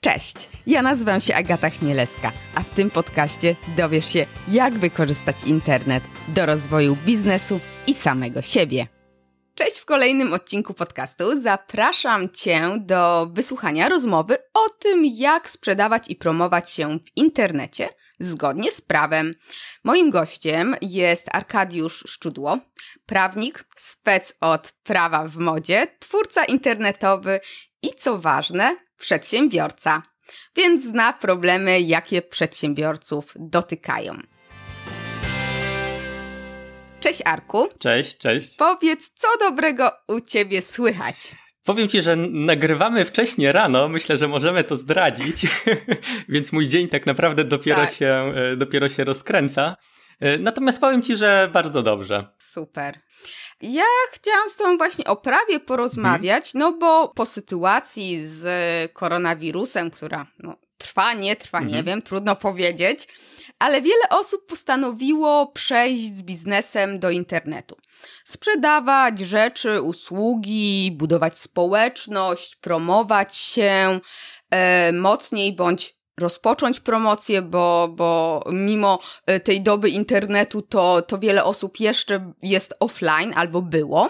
Cześć, ja nazywam się Agata Chmielewska, a w tym podcaście dowiesz się, jak wykorzystać internet do rozwoju biznesu i samego siebie. Cześć w kolejnym odcinku podcastu. Zapraszam Cię do wysłuchania rozmowy o tym, jak sprzedawać i promować się w internecie zgodnie z prawem. Moim gościem jest Arkadiusz Szczudło, prawnik, spec od prawa w modzie, twórca internetowy i co ważne, przedsiębiorca, więc zna problemy, jakie przedsiębiorców dotykają. Cześć Arku. Cześć, cześć. Powiedz, co dobrego u ciebie słychać? Powiem ci, że nagrywamy wcześniej rano, myślę, że możemy to zdradzić, więc mój dzień tak naprawdę dopiero, tak. Się, e, dopiero się rozkręca. E, natomiast powiem ci, że bardzo dobrze. Super. Ja chciałam z Tobą właśnie o prawie porozmawiać, mhm. no bo po sytuacji z koronawirusem, która no, trwa, nie trwa, nie mhm. wiem, trudno powiedzieć, ale wiele osób postanowiło przejść z biznesem do internetu. Sprzedawać rzeczy, usługi, budować społeczność, promować się e, mocniej bądź rozpocząć promocję, bo, bo mimo e, tej doby internetu to, to wiele osób jeszcze jest offline albo było.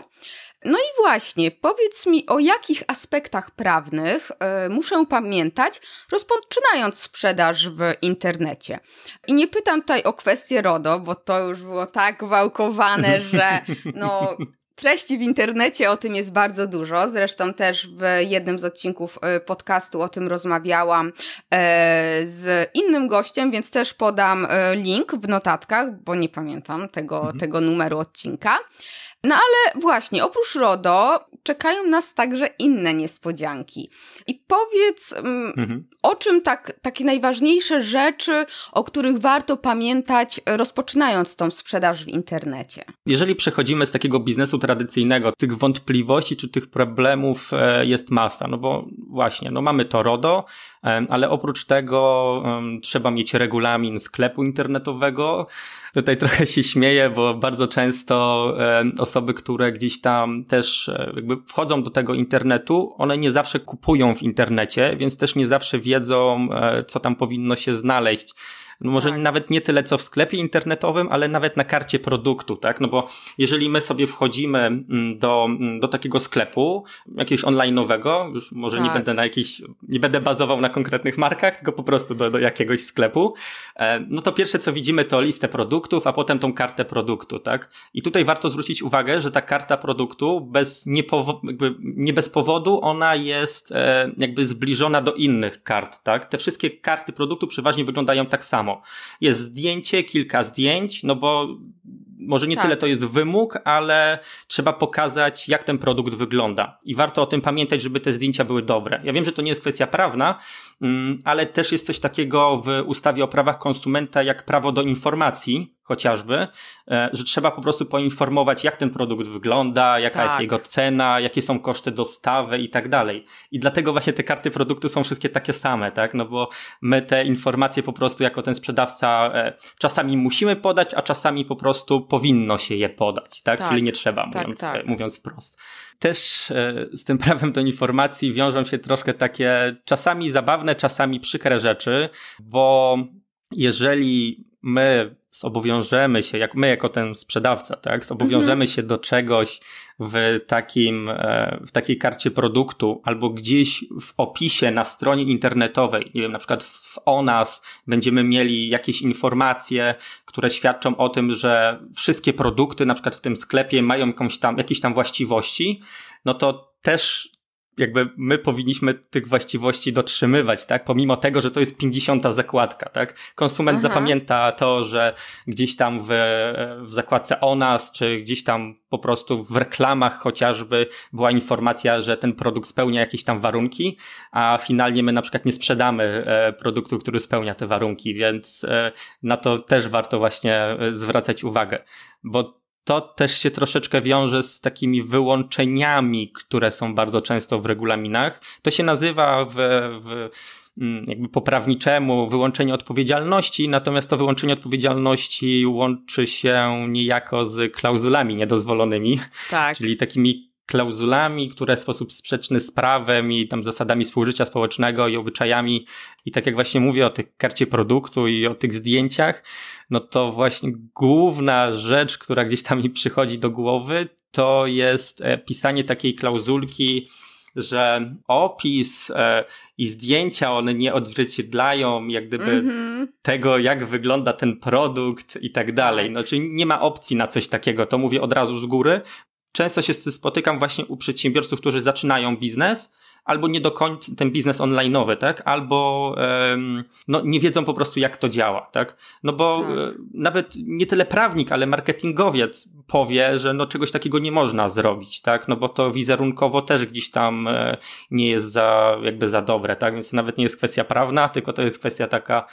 No i właśnie, powiedz mi, o jakich aspektach prawnych y, muszę pamiętać, rozpoczynając sprzedaż w internecie. I nie pytam tutaj o kwestię RODO, bo to już było tak wałkowane, że no, Treści w internecie o tym jest bardzo dużo. Zresztą też w jednym z odcinków e, podcastu o tym rozmawiałam e, z innym gościem, więc też podam e, link w notatkach, bo nie pamiętam tego, mhm. tego numeru odcinka. No ale właśnie, oprócz RODO czekają nas także inne niespodzianki. I powiedz, mm, mhm. o czym tak, takie najważniejsze rzeczy, o których warto pamiętać, rozpoczynając tą sprzedaż w internecie? Jeżeli przechodzimy z takiego biznesu tradycyjnego, tych wątpliwości czy tych problemów e, jest masa, no bo właśnie, no mamy to RODO, ale oprócz tego trzeba mieć regulamin sklepu internetowego. Tutaj trochę się śmieję, bo bardzo często osoby, które gdzieś tam też e, jakby wchodzą do tego internetu, one nie zawsze kupują w internecie, więc też nie zawsze wiedzą, e, co tam powinno się znaleźć no może tak. nawet nie tyle co w sklepie internetowym, ale nawet na karcie produktu, tak? No bo jeżeli my sobie wchodzimy mm, do, mm, do takiego sklepu, jakiegoś online'owego, już może tak. nie będę na jakiś, nie będę bazował na konkretnych markach, tylko po prostu do, do jakiegoś sklepu, e, no to pierwsze co widzimy to listę produktów, a potem tą kartę produktu, tak? I tutaj warto zwrócić uwagę, że ta karta produktu bez niepowo- jakby nie bez powodu ona jest e, jakby zbliżona do innych kart, tak? Te wszystkie karty produktu przeważnie wyglądają tak samo samo. Jest zdjęcie, kilka zdjęć, no bo może nie tak. tyle to jest wymóg, ale trzeba pokazać, jak ten produkt wygląda. I warto o tym pamiętać, żeby te zdjęcia były dobre. Ja wiem, że to nie jest kwestia prawna, mm, ale też jest coś takiego w ustawie o prawach konsumenta, jak prawo do informacji, chociażby, e, że trzeba po prostu poinformować, jak ten produkt wygląda, jaka tak. jest jego cena, jakie są koszty dostawy i tak dalej. I dlatego właśnie te karty produktu są wszystkie takie same, tak? No bo my te informacje po prostu jako ten sprzedawca e, czasami musimy podać, a czasami po prostu powinno się je podać, tak? tak. Czyli nie trzeba, tak, mówiąc, tak, mówiąc wprost też e, z tym prawem do informacji wiążą się troszkę takie czasami zabawne, czasami przykre rzeczy, bo jeżeli my zobowiążemy się, jak my jako ten sprzedawca, tak, zobowiążemy mhm. się do czegoś w, takim, e, w takiej karcie produktu albo gdzieś w opisie na stronie internetowej, nie wiem, na przykład w o nas będziemy mieli jakieś informacje, które świadczą o tym, że wszystkie produkty na przykład w tym sklepie mają jakąś tam, jakieś tam właściwości, no to też jakby my powinniśmy tych właściwości dotrzymywać, tak? Pomimo tego, że to jest 50 zakładka, tak? Konsument Aha. zapamięta to, że gdzieś tam w, w zakładce o nas, czy gdzieś tam po prostu w reklamach chociażby była informacja, że ten produkt spełnia jakieś tam warunki, a finalnie my na przykład nie sprzedamy e, produktu, który spełnia te warunki, więc e, na to też warto właśnie e, zwracać uwagę, bo to też się troszeczkę wiąże z takimi wyłączeniami, które są bardzo często w regulaminach. To się nazywa w, w mm, jakby poprawniczemu wyłączenie odpowiedzialności, natomiast to wyłączenie odpowiedzialności łączy się niejako z klauzulami niedozwolonymi, tak. czyli takimi klauzulami, które w sposób sprzeczny z prawem i tam zasadami współżycia społecznego i obyczajami i tak jak właśnie mówię o tych karcie produktu i o tych zdjęciach, no to właśnie główna rzecz, która gdzieś tam mi przychodzi do głowy, to jest e, pisanie takiej klauzulki, że opis e, i zdjęcia one nie odzwierciedlają jak gdyby mm-hmm. tego, jak wygląda ten produkt i tak dalej. Tak. No, czyli nie ma opcji na coś takiego. To mówię od razu z góry, Często się spotykam właśnie u przedsiębiorców, którzy zaczynają biznes, albo nie do końca ten biznes online'owy, tak? Albo no, nie wiedzą po prostu, jak to działa, tak? No bo tak. E, nawet nie tyle prawnik, ale marketingowiec powie, że no, czegoś takiego nie można zrobić, tak? No bo to wizerunkowo też gdzieś tam e, nie jest za, jakby za dobre, tak? Więc nawet nie jest kwestia prawna, tylko to jest kwestia taka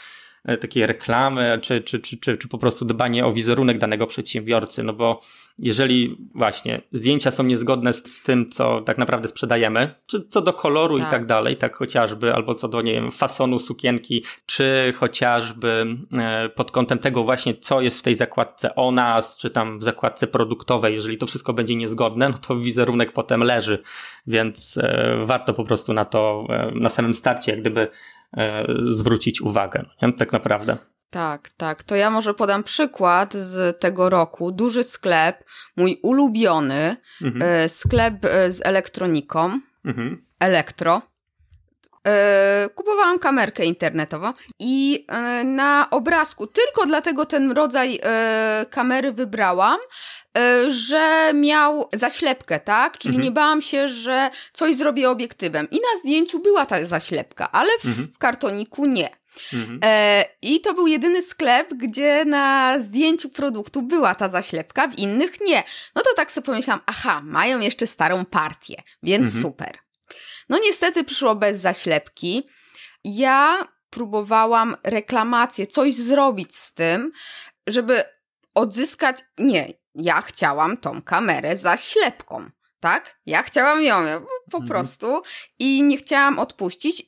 E, takie reklamy, czy, czy, czy, czy, czy po prostu dbanie o wizerunek danego przedsiębiorcy, no bo jeżeli właśnie zdjęcia są niezgodne z, z tym, co tak naprawdę sprzedajemy, czy co do koloru tak. i tak dalej, tak chociażby, albo co do, nie wiem, fasonu sukienki, czy chociażby e, pod kątem tego właśnie, co jest w tej zakładce o nas, czy tam w zakładce produktowej, jeżeli to wszystko będzie niezgodne, no to wizerunek potem leży, więc e, warto po prostu na to na samym starcie jak gdyby E, zwrócić uwagę, no nie? tak naprawdę. Tak, tak. To ja może podam przykład z tego roku. Duży sklep, mój ulubiony, mhm. E, sklep e, z elektroniką, mhm. elektro. Kupowałam kamerkę internetową i na obrazku, tylko dlatego ten rodzaj kamery wybrałam, E, że miał zaślepkę, tak? Czyli mhm. nie bałam się, że coś zrobię obiektywem. I na zdjęciu była ta zaślepka, ale w mhm. kartoniku nie. Mhm. E, I to był jedyny sklep, gdzie na zdjęciu produktu była ta zaślepka, w innych nie. No to tak sobie pomyślałam, aha, mają jeszcze starą partię, więc mhm. super. No niestety przyszło bez zaślepki. Ja próbowałam reklamację, coś zrobić z tym, żeby odzyskać. Nie, ja chciałam tą kamerę za ślepką, tak? Ja chciałam ją po mhm. prostu i nie chciałam odpuścić.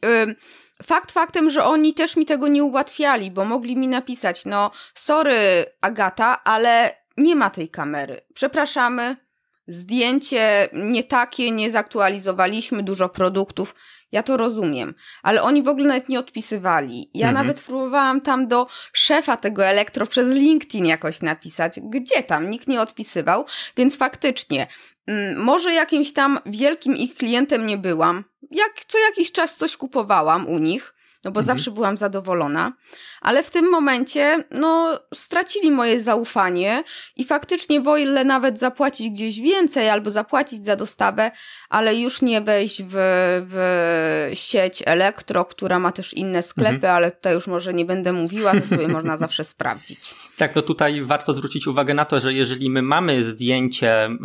Fakt faktem, że oni też mi tego nie ułatwiali, bo mogli mi napisać, no sorry Agata, ale nie ma tej kamery. Przepraszamy, zdjęcie nie takie, nie zaktualizowaliśmy dużo produktów. Ja to rozumiem, ale oni w ogóle nawet nie odpisywali. Ja mhm. nawet próbowałam tam do szefa tego elektro przez LinkedIn jakoś napisać, gdzie tam nikt nie odpisywał, więc faktycznie mm, może jakimś tam wielkim ich klientem nie byłam. Jak co jakiś czas coś kupowałam u nich, no bo mhm. zawsze byłam zadowolona, ale w tym momencie no, stracili moje zaufanie i faktycznie wolę nawet zapłacić gdzieś więcej albo zapłacić za dostawę, ale już nie wejść w, w sieć Elektro, która ma też inne sklepy, mhm. ale tutaj już może nie będę mówiła, to sobie można zawsze sprawdzić. Tak, no tutaj warto zwrócić uwagę na to, że jeżeli my mamy zdjęcie e,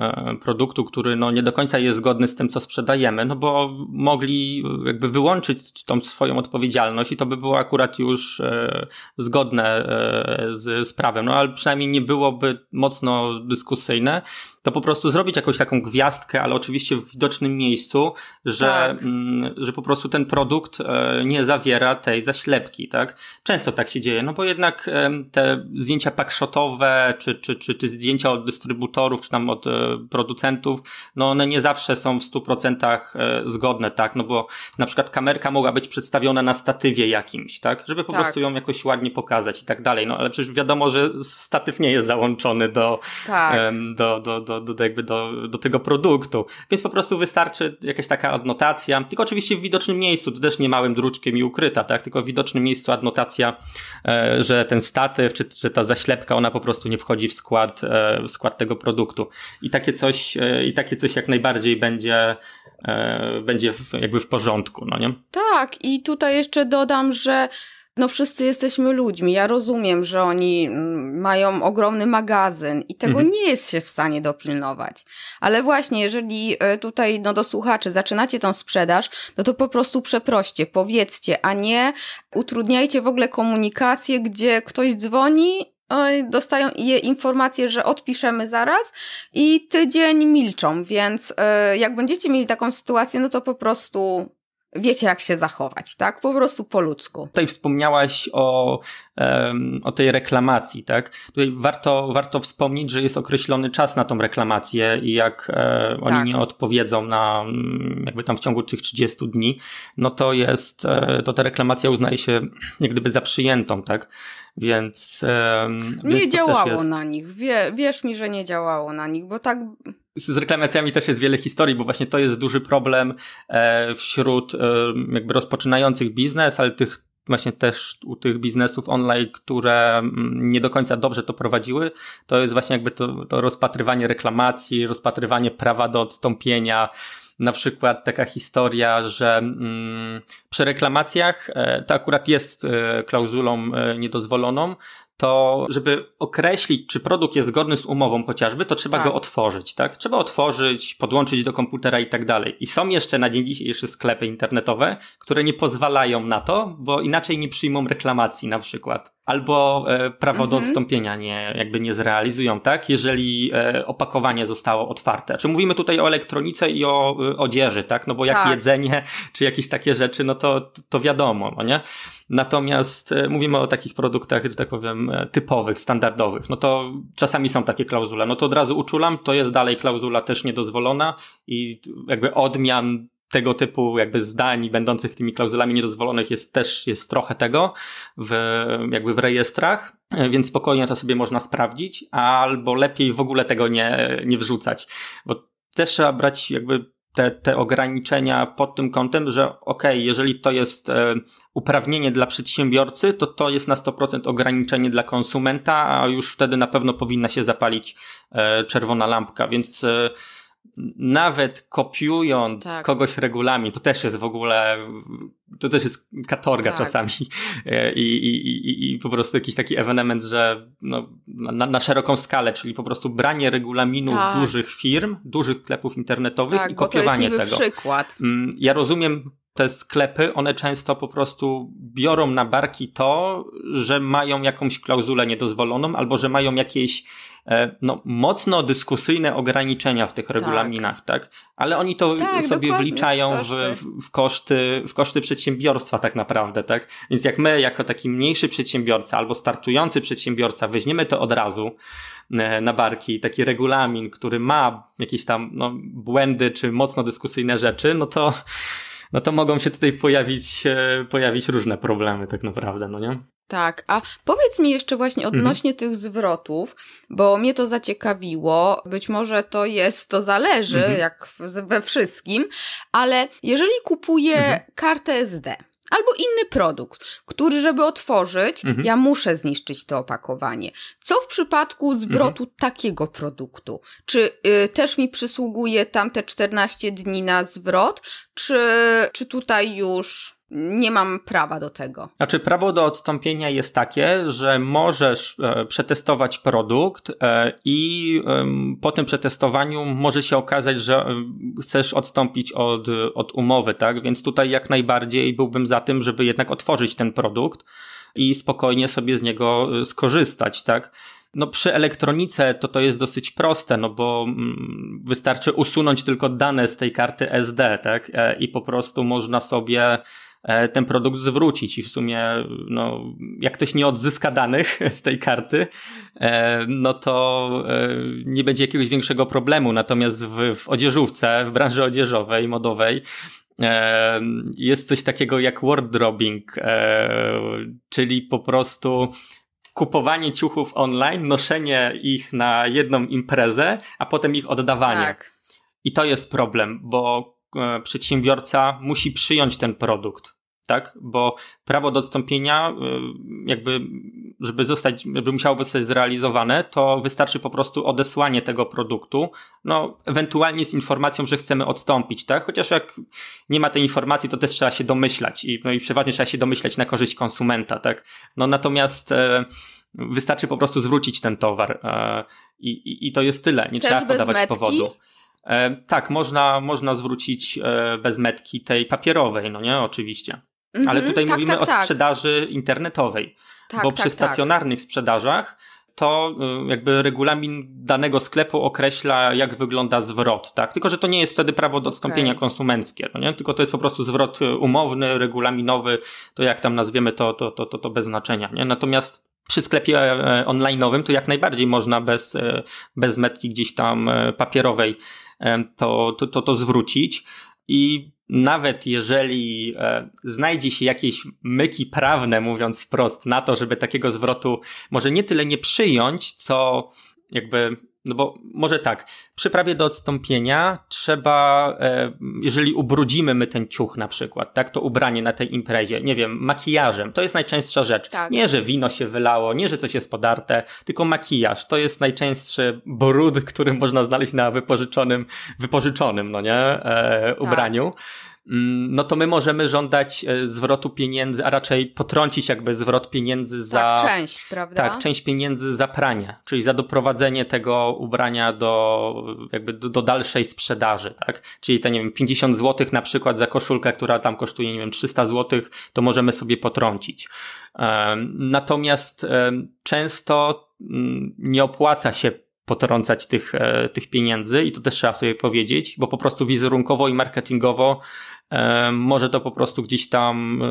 produktu, który no nie do końca jest zgodny z tym, co sprzedajemy, no bo mogli e, jakby wyłączyć tą swoją odpowiedzialność, działalność i to by było akurat już e, zgodne e, z, z prawem, no ale przynajmniej nie byłoby mocno dyskusyjne to po prostu zrobić jakąś taką gwiazdkę, ale oczywiście w widocznym miejscu, że, tak. Mm, że po prostu ten produkt e, nie zawiera tej zaślepki, tak? Często tak się dzieje, no bo jednak e, te zdjęcia packshotowe, czy, czy, czy, czy zdjęcia od dystrybutorów, czy tam od e, producentów, no one nie zawsze są w 100% zgodne, tak? No bo na przykład kamerka mogła być przedstawiona na statywie jakimś, tak? Żeby po tak. prostu ją jakoś ładnie pokazać i tak dalej, no ale przecież wiadomo, że statyw nie jest załączony do, tak. do, do, do do, do, jakby do, do tego produktu. Więc po prostu wystarczy jakaś taka adnotacja, tylko oczywiście w widocznym miejscu, to też nie małym druczkiem i ukryta, tak? Tylko w widocznym miejscu adnotacja, e, że ten statyw, czy, czy ta zaślepka, ona po prostu nie wchodzi w skład, e, w skład tego produktu. I takie coś, e, i takie coś jak najbardziej będzie, będzie w, jakby w porządku, no nie? Tak, i tutaj jeszcze dodam, że no wszyscy jesteśmy ludźmi. Ja rozumiem, że oni mm, mają ogromny magazyn i tego mhm. nie jest się w stanie dopilnować. Ale właśnie, jeżeli e, tutaj no, do słuchaczy zaczynacie tą sprzedaż, no to po prostu przeproście, powiedzcie, a nie utrudniajcie w ogóle komunikację, gdzie ktoś dzwoni dostają je informacje, że odpiszemy zaraz i tydzień milczą, więc e, jak będziecie mieli taką sytuację, no to po prostu wiecie, jak się zachować, tak? Po prostu po ludzku. Tutaj wspomniałaś o, um, o tej reklamacji, tak? Tutaj warto, warto wspomnieć, że jest określony czas na tą reklamację i jak e, oni tak. nie odpowiedzą na mm, jakby tam w ciągu tych 30 dni, no to jest, e, to ta reklamacja uznaje się jak gdyby za przyjętą, tak? Więc. nie więc działało jest... na nich. Wie, wierz mi, że nie działało na nich, bo tak z reklamacjami też jest wiele historii, bo właśnie to jest duży problem e, wśród e, jakby rozpoczynających biznes, ale tych właśnie też u tych biznesów online, które mm, nie do końca dobrze to prowadziły, to jest właśnie jakby to, to rozpatrywanie reklamacji, rozpatrywanie prawa do odstąpienia. Na przykład taka historia, że mm, przy reklamacjach e, to akurat jest e, klauzulą niedozwoloną, to żeby określić, czy produkt jest zgodny z umową chociażby, to trzeba tak. go otworzyć, tak? Trzeba otworzyć, podłączyć do komputera i tak dalej. I są jeszcze na dzień dzisiejszy sklepy internetowe, które nie pozwalają na to, bo inaczej nie przyjmą reklamacji na przykład albo e, prawo do mhm. odstąpienia nie, jakby nie zrealizują, tak? Jeżeli e, opakowanie zostało otwarte. Czy mówimy tutaj o elektronice i o e, odzieży, tak? No bo jak tak. jedzenie, czy jakieś takie rzeczy, no to, to wiadomo, no nie? Natomiast mówimy o takich produktach, że tak powiem, typowych, standardowych. No to czasami są takie klauzule. No to od razu uczulam, to jest dalej klauzula też niedozwolona i jakby odmian tego typu jakby zdań będących tymi klauzulami niedozwolonych jest też jest trochę tego w, jakby w rejestrach, więc spokojnie to sobie można sprawdzić, albo lepiej w ogóle tego nie, nie wrzucać, bo też trzeba brać jakby te, te ograniczenia pod tym kątem, że ok, jeżeli to jest e, uprawnienie dla przedsiębiorcy, to to jest na 100% ograniczenie dla konsumenta, a już wtedy na pewno powinna się zapalić e, czerwona lampka, więc e, nawet kopiując tak. kogoś regulamin, to też jest w ogóle, to też jest katorga tak. czasami e, I, i, i, i po prostu jakiś taki ewenement, że no, na, na, szeroką skalę, czyli po prostu branie regulaminów tak. dużych firm, dużych sklepów internetowych tak, i kopiowanie to jest niby tego. przykład. Mm, ja rozumiem te sklepy, one często po prostu biorą na barki to, że mają jakąś klauzulę niedozwoloną albo że mają jakieś e, no, mocno dyskusyjne ograniczenia w tych tak. regulaminach, tak? tak? Ale oni to tak, sobie wliczają W, w, koszty, w koszty przedsiębiorstwa tak naprawdę, tak? Więc jak my jako taki mniejszy przedsiębiorca albo startujący przedsiębiorca weźmiemy to od razu e, na barki, taki regulamin, który ma jakieś tam no, błędy czy mocno dyskusyjne rzeczy, no to no to mogą się tutaj pojawić, e, pojawić różne problemy tak naprawdę, no nie? Tak, a powiedz mi jeszcze właśnie mhm. odnośnie mhm. tych zwrotów, bo mnie to zaciekawiło. Być może to jest, to zależy, mhm. jak we wszystkim, ale jeżeli kupuję mhm. kartę SD, albo inny produkt, który, żeby otworzyć, mhm. ja muszę zniszczyć to opakowanie. Co w przypadku zwrotu mhm. takiego produktu? Czy y, też mi przysługuje tam te 14 dni na zwrot, czy, czy tutaj już nie mam prawa do tego. Znaczy, prawo do odstąpienia jest takie, że możesz e, przetestować produkt e, i e, po tym przetestowaniu może się okazać, że chcesz odstąpić od, od umowy, tak? Więc tutaj jak najbardziej byłbym za tym, żeby jednak otworzyć ten produkt i spokojnie sobie z niego e, skorzystać, tak? No przy elektronice to to jest dosyć proste, no bo mm, wystarczy usunąć tylko dane z tej karty SD, tak? E, I po prostu można sobie E, ten produkt zwrócić i w sumie no, jak ktoś nie odzyska danych z tej karty, e, no to e, nie będzie jakiegoś większego problemu. Natomiast w, w odzieżówce, w branży odzieżowej, modowej, jest coś takiego jak wardrobing, czyli po prostu kupowanie ciuchów online, noszenie ich na jedną imprezę, a potem ich oddawanie. Tak. I to jest problem, bo E, przedsiębiorca musi przyjąć ten produkt, tak? Bo prawo do odstąpienia, e, jakby, żeby zostać, żeby musiało zostać zrealizowane, to wystarczy po prostu odesłanie tego produktu, no, ewentualnie z informacją, że chcemy odstąpić, tak? Chociaż jak nie ma tej informacji, to też trzeba się domyślać i, no i przeważnie trzeba się domyślać na korzyść konsumenta, tak? No, natomiast, e, Wystarczy po prostu zwrócić ten towar e, i, i to jest tyle. Nie też trzeba podawać powodu. E, tak, można, można zwrócić e, bez metki tej papierowej, no nie, oczywiście. Mm -hmm, Ale mhm, tutaj tak, mówimy tak, o tak. sprzedaży internetowej, tak, bo tak, przy tak. stacjonarnych sprzedażach to e, jakby regulamin danego sklepu określa, jak wygląda zwrot, tak? Tylko, że to nie jest wtedy prawo do odstąpienia okay. konsumenckie, no nie? Tylko to jest po prostu zwrot umowny, regulaminowy, to jak tam nazwiemy to, to, to, to, to bez znaczenia, nie? Natomiast przy sklepie online'owym to jak najbardziej można bez, bez metki gdzieś tam papierowej to, to, to, to zwrócić. I nawet jeżeli e, znajdzie się jakieś myki prawne, mówiąc wprost, na to, żeby takiego zwrotu może nie tyle nie przyjąć, co jakby no bo może tak, przy prawie do odstąpienia trzeba, e, jeżeli ubrudzimy my ten ciuch na przykład, tak, to ubranie na tej imprezie, nie wiem, makijażem, to jest najczęstsza rzecz. Tak. Nie, że wino się wylało, nie, że coś jest podarte, tylko makijaż. To jest najczęstszy brud, który można znaleźć na wypożyczonym, wypożyczonym, no nie, e, tak. ubraniu. Tak. Mm, no to my możemy żądać e, zwrotu pieniędzy, a raczej potrącić jakby zwrot pieniędzy za. Tak, część, prawda? Tak, część pieniędzy za pranie, czyli za doprowadzenie tego ubrania do jakby do, do dalszej sprzedaży, tak? Czyli te, nie wiem, 50 zł na przykład za koszulkę, która tam kosztuje, nie wiem, 300 zł, to możemy sobie potrącić. Natomiast często mm, nie opłaca się potrącać tych, e, tych pieniędzy i to też trzeba sobie powiedzieć, bo po prostu wizerunkowo i marketingowo e, może to po prostu gdzieś tam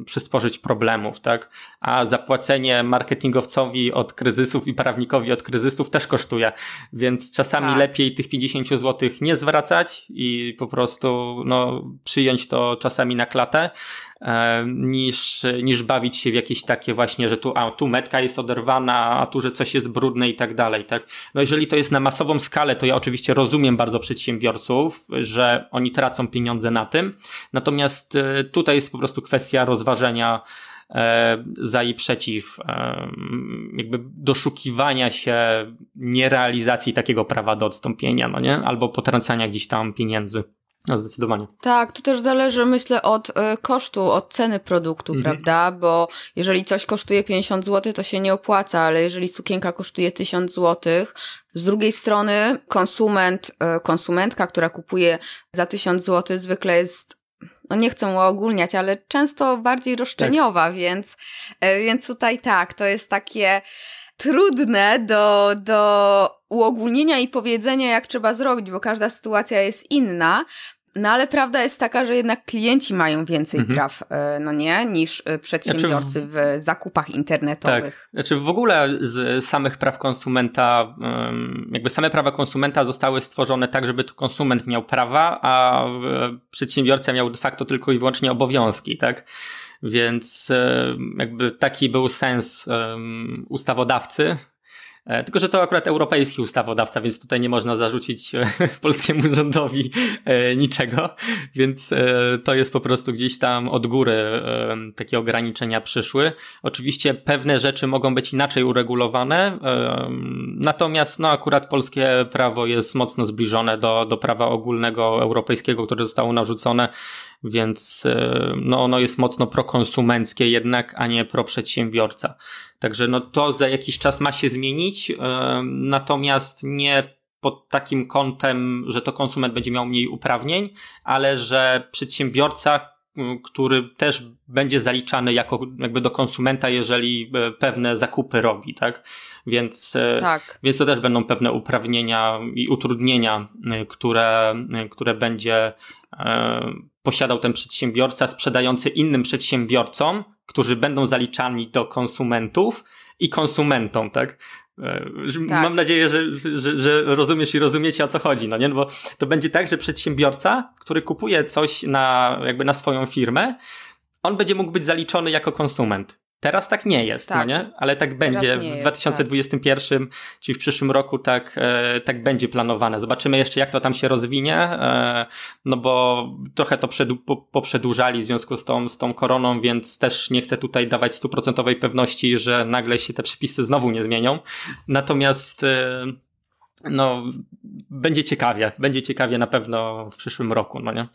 e, przysporzyć problemów, tak? A zapłacenie marketingowcowi od kryzysów i prawnikowi od kryzysów też kosztuje, więc czasami tak. lepiej tych 50 zł nie zwracać i po prostu no, przyjąć to czasami na klatę, E, niż, niż bawić się w jakieś takie właśnie, że tu, a, tu metka jest oderwana, a tu, że coś jest brudne i tak dalej, tak? No jeżeli to jest na masową skalę, to ja oczywiście rozumiem bardzo przedsiębiorców, że oni tracą pieniądze na tym, natomiast e, tutaj jest po prostu kwestia rozważenia e, za i przeciw, jakby doszukiwania się nierealizacji takiego prawa do odstąpienia, no nie? Albo potracania gdzieś tam pieniędzy. No, zdecydowanie. Tak, to też zależy, myślę, od y, kosztu, od ceny produktu, mhm. prawda? Bo jeżeli coś kosztuje 50 zł, to się nie opłaca, ale jeżeli sukienka kosztuje 1000 zł, z drugiej strony konsument, y, konsumentka, która kupuje za 1000 zł, zwykle jest no nie chcę uogólniać, ale często bardziej tak. roszczeniowa, tak. więc, y, więc tutaj tak, to jest takie trudne do, do uogólnienia i powiedzenia, jak trzeba zrobić, bo każda sytuacja jest inna. No ale prawda jest taka, że jednak klienci mają więcej mhm. praw, e, no nie, niż przedsiębiorcy znaczy w... w... zakupach internetowych. Tak. Znaczy w ogóle z samych praw konsumenta, jakby same prawa konsumenta zostały stworzone tak, żeby to konsument miał prawa, a e, przedsiębiorca miał de facto tylko i wyłącznie obowiązki, tak? Więc e, jakby taki był sens ustawodawcy, E, tylko, że to akurat europejski ustawodawca, więc tutaj nie można zarzucić e, polskiemu rządowi e, niczego, więc to jest po prostu gdzieś tam od góry takie ograniczenia przyszły. Oczywiście pewne rzeczy mogą być inaczej uregulowane, natomiast no akurat polskie prawo jest mocno zbliżone do, do prawa ogólnego europejskiego, które zostało narzucone więc e, no, ono jest mocno prokonsumenckie jednak, a nie proprzedsiębiorca. Także no, to za jakiś czas ma się zmienić, e, natomiast nie pod takim kątem, że to konsument będzie miał mniej uprawnień, ale że przedsiębiorca, który też będzie zaliczany jako jakby do konsumenta, jeżeli e, pewne zakupy robi, tak? Więc, tak. więc to też będą pewne uprawnienia i utrudnienia, które, które będzie posiadał ten przedsiębiorca sprzedający innym przedsiębiorcom, którzy będą zaliczani do konsumentów i konsumentom, tak? E, tak. Mam nadzieję, że, że, że, rozumiesz i rozumiecie o co chodzi, no nie? No bo to będzie tak, że przedsiębiorca, który kupuje coś na, jakby na swoją firmę, on będzie mógł być zaliczony jako konsument. Teraz tak nie jest, no tak. No nie? ale tak będzie w 2021, jest, tak. czyli w przyszłym roku tak, e, tak będzie planowane. Zobaczymy jeszcze, jak to tam się rozwinie, e, no bo trochę to przed, po, poprzedłużali w związku z tą, z tą koroną, więc też nie chcę tutaj dawać stuprocentowej pewności, że nagle się te przepisy znowu nie zmienią. Natomiast e, no, będzie ciekawie, będzie ciekawie na pewno w przyszłym roku, no nie?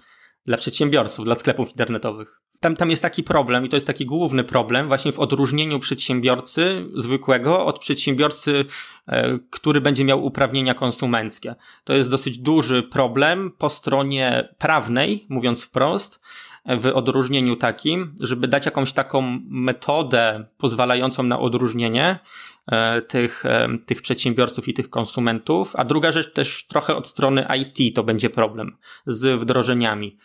Dla przedsiębiorców, dla sklepów internetowych tam, tam jest taki problem i to jest taki główny problem właśnie w odróżnieniu przedsiębiorcy zwykłego od przedsiębiorcy, e, który będzie miał uprawnienia konsumenckie. To jest dosyć duży problem po stronie prawnej, mówiąc wprost, w odróżnieniu takim, żeby dać jakąś taką metodę pozwalającą na odróżnienie e, tych, e, tych przedsiębiorców i tych konsumentów. A druga rzecz też trochę od strony IT to będzie problem z wdrożeniami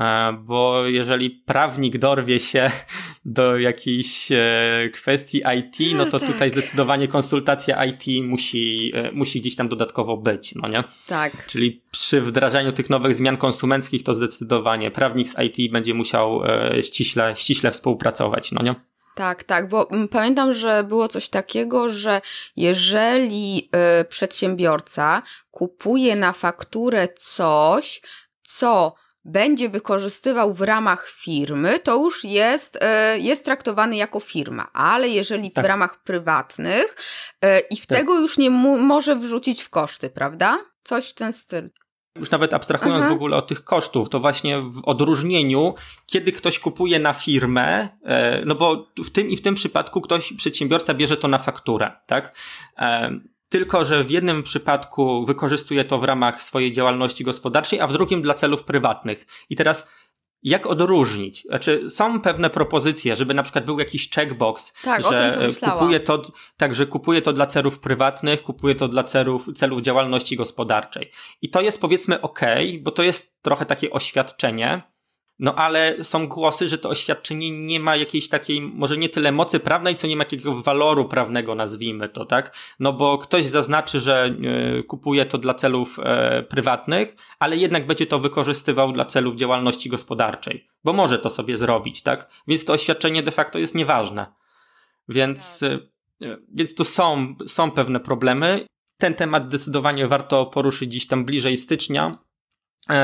E, bo jeżeli prawnik dorwie się do jakiejś e, kwestii IT, no, no to tak. tutaj zdecydowanie konsultacja IT musi, e, musi gdzieś tam dodatkowo być, no nie? Tak. Czyli przy wdrażaniu tych nowych zmian konsumenckich to zdecydowanie prawnik z IT będzie musiał ściśle, ściśle współpracować, no nie? Tak, tak, bo mm, pamiętam, że było coś takiego, że jeżeli przedsiębiorca kupuje na fakturę coś, co będzie wykorzystywał w ramach firmy, to już jest, e, jest traktowany jako firma, ale jeżeli tak. w ramach prywatnych e, i w tak. tego już nie może wrzucić w koszty, prawda? Coś w ten styl. Już nawet abstrahując Aha. w ogóle od tych kosztów, to właśnie w odróżnieniu, kiedy ktoś kupuje na firmę, e, no bo w tym i w tym przypadku ktoś, przedsiębiorca bierze to na fakturę, tak? tylko że w jednym przypadku wykorzystuje to w ramach swojej działalności gospodarczej, a w drugim dla celów prywatnych. I teraz jak odróżnić? Znaczy, są pewne propozycje, żeby na przykład był jakiś checkbox, tak, że e, kupuje to, tak, że kupuje to dla celów prywatnych, kupuje to dla celów, celów działalności gospodarczej. I to jest powiedzmy ok, bo to jest trochę takie oświadczenie, no ale są głosy, że to oświadczenie nie ma jakiejś takiej, może nie tyle mocy prawnej, co nie ma jakiegoś waloru prawnego, nazwijmy to, tak? No bo ktoś zaznaczy, że e, kupuje to dla celów e, prywatnych, ale jednak będzie to wykorzystywał dla celów działalności gospodarczej, bo może to sobie zrobić, tak? Więc to oświadczenie de facto jest nieważne. Więc, e, więc tu są, są pewne problemy. Ten temat zdecydowanie warto poruszyć dziś tam bliżej stycznia.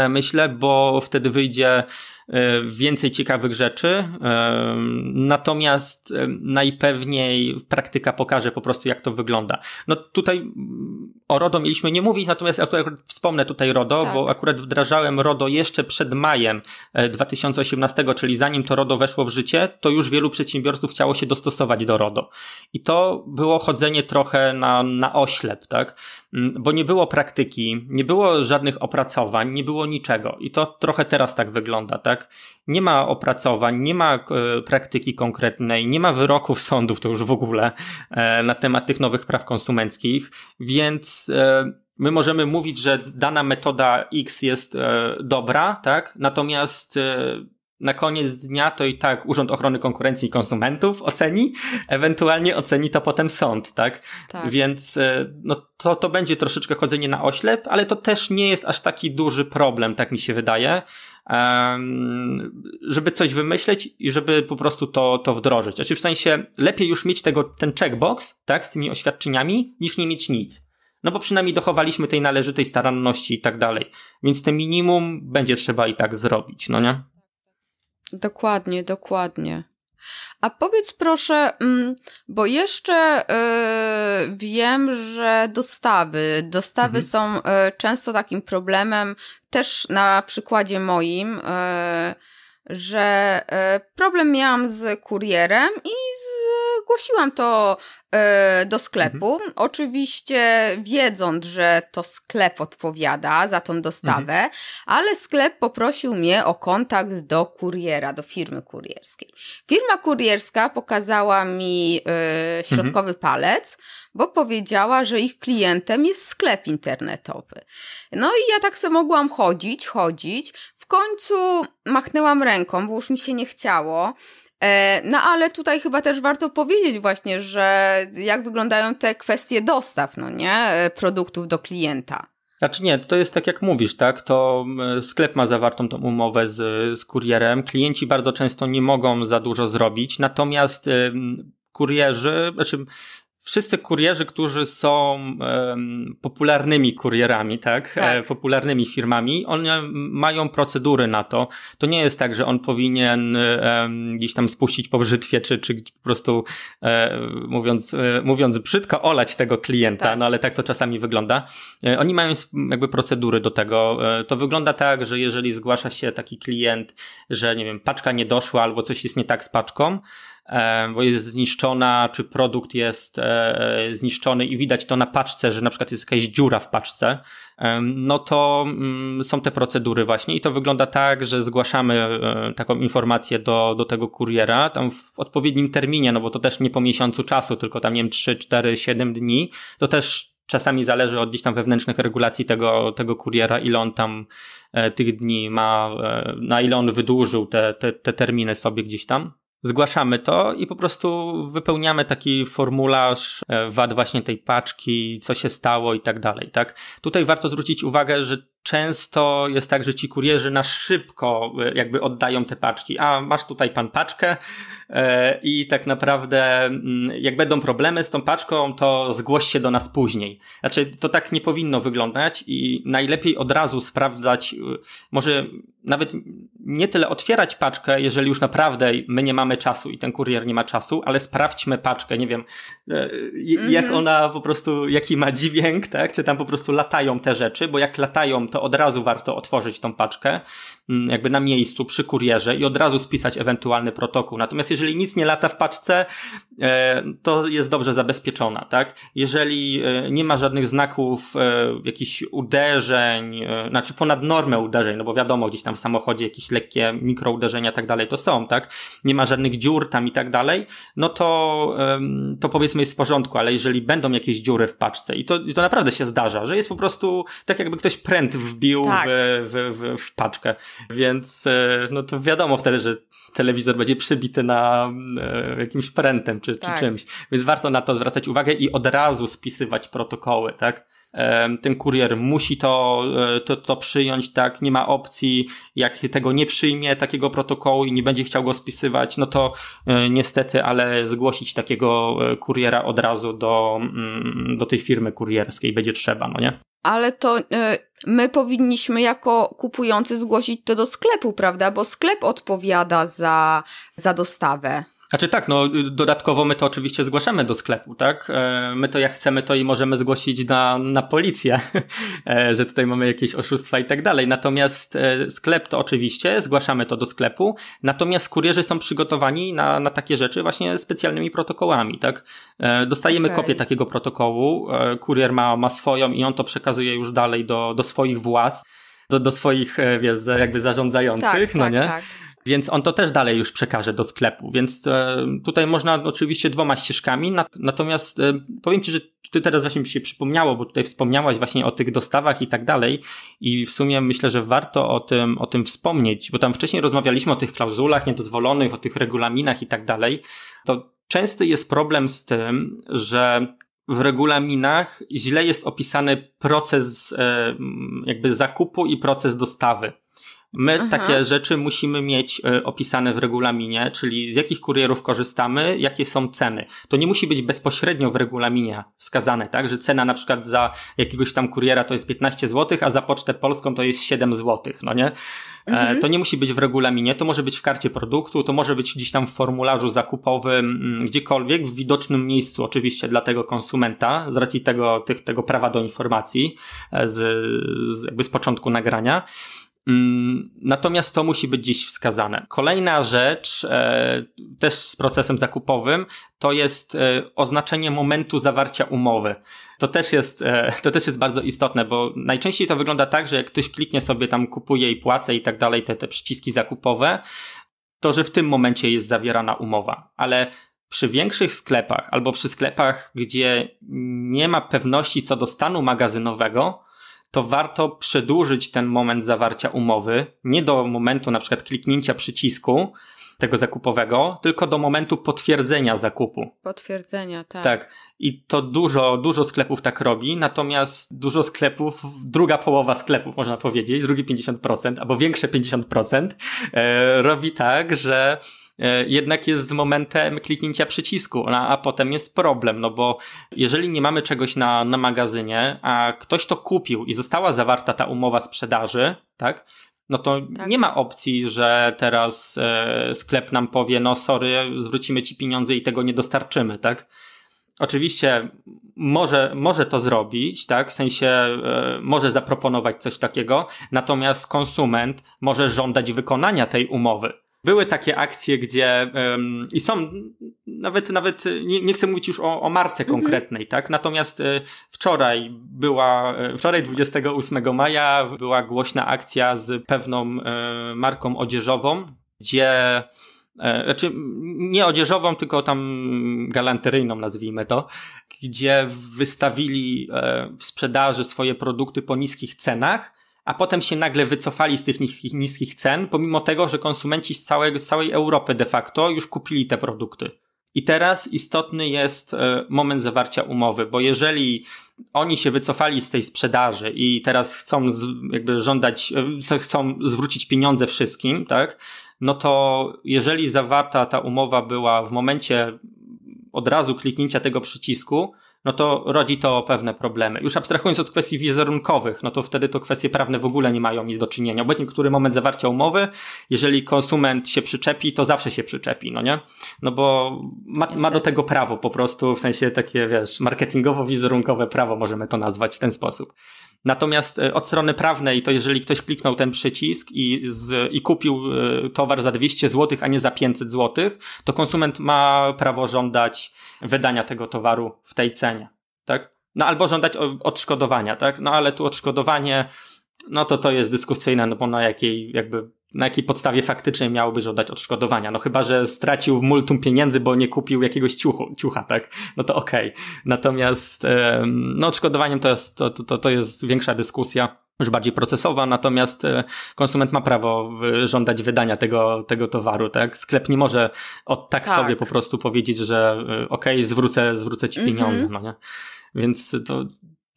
Myślę, bo wtedy wyjdzie E, więcej ciekawych rzeczy. E, natomiast e, najpewniej praktyka pokaże po prostu, jak to wygląda. No tutaj mm, o RODO mieliśmy nie mówić, natomiast akurat wspomnę tutaj RODO, tak. bo akurat wdrażałem RODO jeszcze przed majem 2018, czyli zanim to RODO weszło w życie, to już wielu przedsiębiorców chciało się dostosować do RODO. I to było chodzenie trochę na, na oślep, tak? Mm, bo nie było praktyki, nie było żadnych opracowań, nie było niczego. I to trochę teraz tak wygląda, tak? Nie ma opracowań, nie ma e, praktyki konkretnej, nie ma wyroków sądów, to już w ogóle e, na temat tych nowych praw konsumenckich, więc e, my możemy mówić, że dana metoda X jest dobra, tak? Natomiast na koniec dnia to i tak Urząd Ochrony Konkurencji i Konsumentów oceni, ewentualnie oceni to potem sąd, tak? tak. Więc e, no, to, to będzie troszeczkę chodzenie na oślep, ale to też nie jest aż taki duży problem, tak mi się wydaje, um, żeby coś wymyśleć i żeby po prostu to, to wdrożyć. Znaczy w sensie lepiej już mieć tego, ten checkbox, tak, z tymi oświadczeniami, niż nie mieć nic. No bo przynajmniej dochowaliśmy tej należytej staranności i tak dalej. Więc te minimum będzie trzeba i tak zrobić, no nie? Dokładnie, dokładnie. A powiedz proszę, mm, bo jeszcze e, wiem, że dostawy, dostawy mhm. są e, często takim problemem, też na przykładzie moim, e, że problem miałam z kurierem i z zgłosiłam to e, do sklepu. Mhm. Oczywiście wiedząc, że to sklep odpowiada za tą dostawę, mhm. ale sklep poprosił mnie o kontakt do kuriera, do firmy kurierskiej. Firma kurierska pokazała mi e, środkowy mhm. palec, bo powiedziała, że ich klientem jest sklep internetowy. No i ja tak sobie mogłam chodzić, chodzić. W końcu machnęłam ręką, bo już mi się nie chciało. E, no ale tutaj chyba też warto powiedzieć właśnie, że jak wyglądają te kwestie dostaw, no nie, e, produktów do klienta. Znaczy nie, to jest tak jak mówisz, tak? To sklep ma zawartą tą umowę z, z kurierem. Klienci bardzo często nie mogą za dużo zrobić, natomiast kurierzy, znaczy wszyscy kurierzy, którzy są um, popularnymi kurierami, tak? E, tak. popularnymi firmami, oni mają procedury na to. To nie jest tak, że on powinien um, gdzieś tam spuścić po brzytwie, czy, czy po prostu e, mówiąc, e, mówiąc brzydko, olać tego klienta, tak. no ale tak to czasami wygląda. oni mają jakby procedury do tego. to wygląda tak, że jeżeli zgłasza się taki klient, że nie wiem, paczka nie doszła albo coś jest nie tak z paczką, E, bo jest zniszczona, czy produkt jest e, e, zniszczony i widać to na paczce, że na przykład jest jakaś dziura w paczce, no to mm, są te procedury właśnie i to wygląda tak, że zgłaszamy taką informację do, do tego kuriera tam w odpowiednim terminie, no bo to też nie po miesiącu czasu, tylko tam nie wiem 3, 4, 7 dni, to też czasami zależy od gdzieś tam wewnętrznych regulacji tego, tego kuriera, ile on tam tych dni ma, na ile on wydłużył te, te, te terminy sobie gdzieś tam zgłaszamy to i po prostu wypełniamy taki formularz e, wad właśnie tej paczki, co się stało i tak dalej, tak? Tutaj warto zwrócić uwagę, że często jest tak, że ci kurierzy na szybko e, jakby oddają te paczki. A masz tutaj pan paczkę e, i tak naprawdę mm, jak będą problemy z tą paczką, to zgłoś się do nas później. Znaczy to tak nie powinno wyglądać i najlepiej od razu sprawdzać, e, może nawet nie tyle otwierać paczkę, jeżeli już naprawdę my nie mamy czasu i ten kurier nie ma czasu, ale sprawdźmy paczkę, nie wiem, jak mhm. ona po prostu, jaki ma dźwięk, tak? Czy tam po prostu latają te rzeczy, bo jak latają to od razu warto otworzyć tą paczkę, Mm, jakby na miejscu przy kurierze i od razu spisać ewentualny protokół. Natomiast jeżeli nic nie lata w paczce, e, to jest dobrze zabezpieczona, tak? Jeżeli e, nie ma żadnych znaków e, jakichś uderzeń, znaczy ponad normę uderzeń, no bo wiadomo, gdzieś tam w samochodzie jakieś lekkie mikrouderzenia i tak dalej to są, tak? Nie ma żadnych dziur tam i tak dalej, no to, to powiedzmy jest w porządku, ale jeżeli będą jakieś dziury w paczce i to, i to naprawdę się zdarza, że jest po prostu tak jakby ktoś pręt wbił tak. w, w, w, w paczkę, więc e, no to wiadomo wtedy, że telewizor będzie przybity na e, jakimś prętem czy, tak. czymś. Więc warto na to zwracać uwagę i od razu spisywać protokoły, tak? ten kurier musi to, e, to, to przyjąć, tak, nie ma opcji, jak tego nie przyjmie takiego protokołu i nie będzie chciał go spisywać, no to e, niestety, ale zgłosić takiego e, kuriera od razu do, mm, do tej firmy kurierskiej będzie trzeba, no nie? Ale to my powinniśmy jako kupujący zgłosić to do sklepu, prawda? Bo sklep odpowiada za, za dostawę. Znaczy tak, no dodatkowo my to oczywiście zgłaszamy do sklepu, tak? E, my to jak chcemy, to i możemy zgłosić na, na policję, e, że tutaj mamy jakieś oszustwa i tak dalej. Natomiast e, sklep to oczywiście, zgłaszamy to do sklepu, natomiast kurierzy są przygotowani na, na takie rzeczy właśnie specjalnymi protokołami, tak? Dostajemy okay. kopię takiego protokołu, kurier ma, ma swoją i on to przekazuje już dalej do, do swoich władz do, do swoich, wiesz, jakby zarządzających, tak, no tak, nie? Tak więc on to też dalej już przekaże do sklepu, więc e, tutaj można oczywiście dwoma ścieżkami, natomiast e, powiem Ci, że ty teraz właśnie mi się przypomniało, bo tutaj wspomniałaś właśnie o tych dostawach i tak dalej i w sumie myślę, że warto o tym, o tym wspomnieć, bo tam wcześniej rozmawialiśmy o tych klauzulach niedozwolonych, o tych regulaminach i tak dalej, to częsty jest problem z tym, że w regulaminach źle jest opisany proces e, jakby zakupu i proces dostawy. My Aha. takie rzeczy musimy mieć e, opisane w regulaminie, czyli z jakich kurierów korzystamy, jakie są ceny. To nie musi być bezpośrednio w regulaminie wskazane, tak, że cena na przykład za jakiegoś tam kuriera to jest 15 zł, a za pocztę polską to jest 7 zł, no nie? E, mhm. To nie musi być w regulaminie, to może być w karcie produktu, to może być gdzieś tam w formularzu zakupowym, mm, gdziekolwiek, w widocznym miejscu oczywiście dla tego konsumenta, z racji tego, tych, tego prawa do informacji e, z, z jakby z początku nagrania. Mm, natomiast to musi być dziś wskazane. Kolejna rzecz, e, też z procesem zakupowym, to jest e, oznaczenie momentu zawarcia umowy. To też, jest, e, to też jest bardzo istotne, bo najczęściej to wygląda tak, że jak ktoś kliknie sobie tam kupuje i płacę i tak dalej, te, te przyciski zakupowe, to że w tym momencie jest zawierana umowa. Ale przy większych sklepach albo przy sklepach, gdzie nie ma pewności co do stanu magazynowego, to warto przedłużyć ten moment zawarcia umowy, nie do momentu na przykład kliknięcia przycisku tego zakupowego, tylko do momentu potwierdzenia zakupu. Potwierdzenia, tak. Tak. I to dużo, dużo sklepów tak robi, natomiast dużo sklepów, druga połowa sklepów można powiedzieć, drugi 50%, albo większe 50%, e, robi tak, że E, jednak jest z momentem kliknięcia przycisku, a, no, a potem jest problem, no bo jeżeli nie mamy czegoś na, na magazynie, a ktoś to kupił i została zawarta ta umowa sprzedaży, tak, no to tak. nie ma opcji, że teraz e, sklep nam powie, no sorry, zwrócimy ci pieniądze i tego nie dostarczymy, tak? Oczywiście może, może to zrobić, tak? W sensie e, może zaproponować coś takiego, natomiast konsument może żądać wykonania tej umowy. Były takie akcje, gdzie um, i są nawet nawet nie, nie chcę mówić już o, o marce mhm. konkretnej, mm-hmm. tak? Natomiast y, wczoraj była e, wczoraj 28 maja była głośna akcja z pewną y, marką odzieżową, gdzie znaczy nie odzieżową, tylko tam galanteryjną nazwijmy to, gdzie wystawili w sprzedaży swoje produkty po niskich cenach a potem się nagle wycofali z tych niskich, niskich cen, pomimo tego, że konsumenci z, z całej Europy de facto już kupili te produkty. I teraz istotny jest e, moment zawarcia umowy, bo jeżeli oni się wycofali z tej sprzedaży i teraz chcą jakby żądać, e, chcą zwrócić pieniądze wszystkim, tak? No to jeżeli zawarta ta umowa była w momencie od razu kliknięcia tego przycisku, no to rodzi to pewne problemy. Już abstrahując od kwestii wizerunkowych, no to wtedy to kwestie prawne w ogóle nie mają nic do czynienia. Obecnie który moment zawarcia umowy, jeżeli konsument się przyczepi, to zawsze się przyczepi, no nie? No bo ma, ma do tego prawo po prostu, w sensie takie, wiesz, marketingowo-wizerunkowe prawo możemy to nazwać w ten sposób. Natomiast e, od strony prawnej, to jeżeli ktoś kliknął ten przycisk i, z, i kupił e, towar za 200 zł, a nie za 500 zł, to konsument ma prawo żądać wydania tego towaru w tej cenie, tak? No albo żądać odszkodowania, tak? No ale tu odszkodowanie, no to to jest dyskusyjne, no bo na jakiej jakby na jakiej podstawie faktycznie miałoby żądać odszkodowania. No chyba, że stracił multum pieniędzy, bo nie kupił jakiegoś ciuchu, ciucha, tak? No to okej. Okay. Natomiast no odszkodowaniem to jest, to, to, to jest większa dyskusja, już bardziej procesowa, natomiast e, konsument ma prawo żądać wydania tego, tego towaru, tak? Sklep nie może od tak, tak. sobie po prostu powiedzieć, że e, okej, okay, zwrócę, zwrócę ci mhm. pieniądze, mm -hmm. no nie? Więc to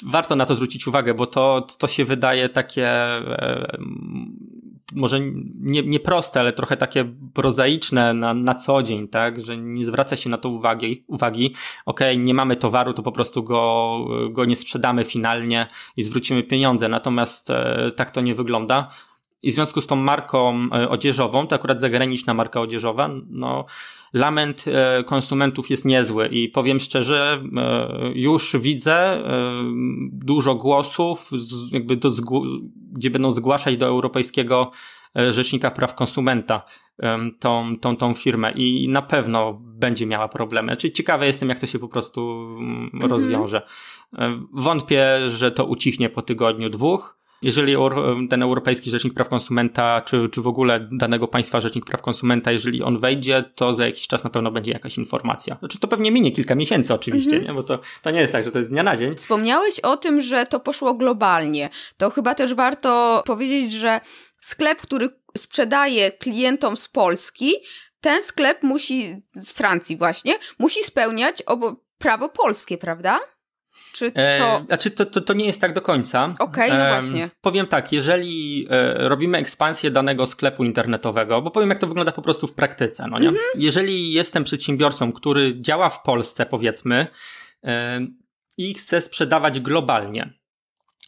warto na to zwrócić uwagę, bo to, to się wydaje takie e, może nie, nie proste, ale trochę takie prozaiczne na, na co dzień, tak, że nie zwraca się na to uwagi, uwagi. okej, okay, nie mamy towaru, to po prostu go, go nie sprzedamy finalnie i zwrócimy pieniądze, natomiast e, tak to nie wygląda. I w związku z tą marką e, odzieżową, to akurat zagraniczna marka odzieżowa, no lament e, konsumentów jest niezły i powiem szczerze, e, już widzę e, dużo głosów, jakby do, gdzie będą zgłaszać do Europejskiego Rzecznika Praw Konsumenta tą, tą, tą firmę i na pewno będzie miała problemy. Czyli ciekawy jestem, jak to się po prostu mm, mhm. rozwiąże. Wątpię, że to ucichnie po tygodniu, dwóch jeżeli ten Europejski Rzecznik Praw Konsumenta, czy, czy w ogóle danego państwa Rzecznik Praw Konsumenta, jeżeli on wejdzie, to za jakiś czas na pewno będzie jakaś informacja. Znaczy, to pewnie minie kilka miesięcy oczywiście, mhm. nie? bo to, to nie jest tak, że to jest z dnia na dzień. Wspomniałeś o tym, że to poszło globalnie. To chyba też warto powiedzieć, że sklep, który sprzedaje klientom z Polski, ten sklep musi, z Francji właśnie, musi spełniać obo- prawo polskie, prawda? Czy e, to... E, znaczy to, to, to, nie jest tak do końca. Okej, okay, no właśnie. E, powiem tak, jeżeli e, robimy ekspansję danego sklepu internetowego, bo powiem jak to wygląda po prostu w praktyce, no nie? Mm -hmm. Jeżeli jestem przedsiębiorcą, który działa w Polsce powiedzmy e, i chce sprzedawać globalnie,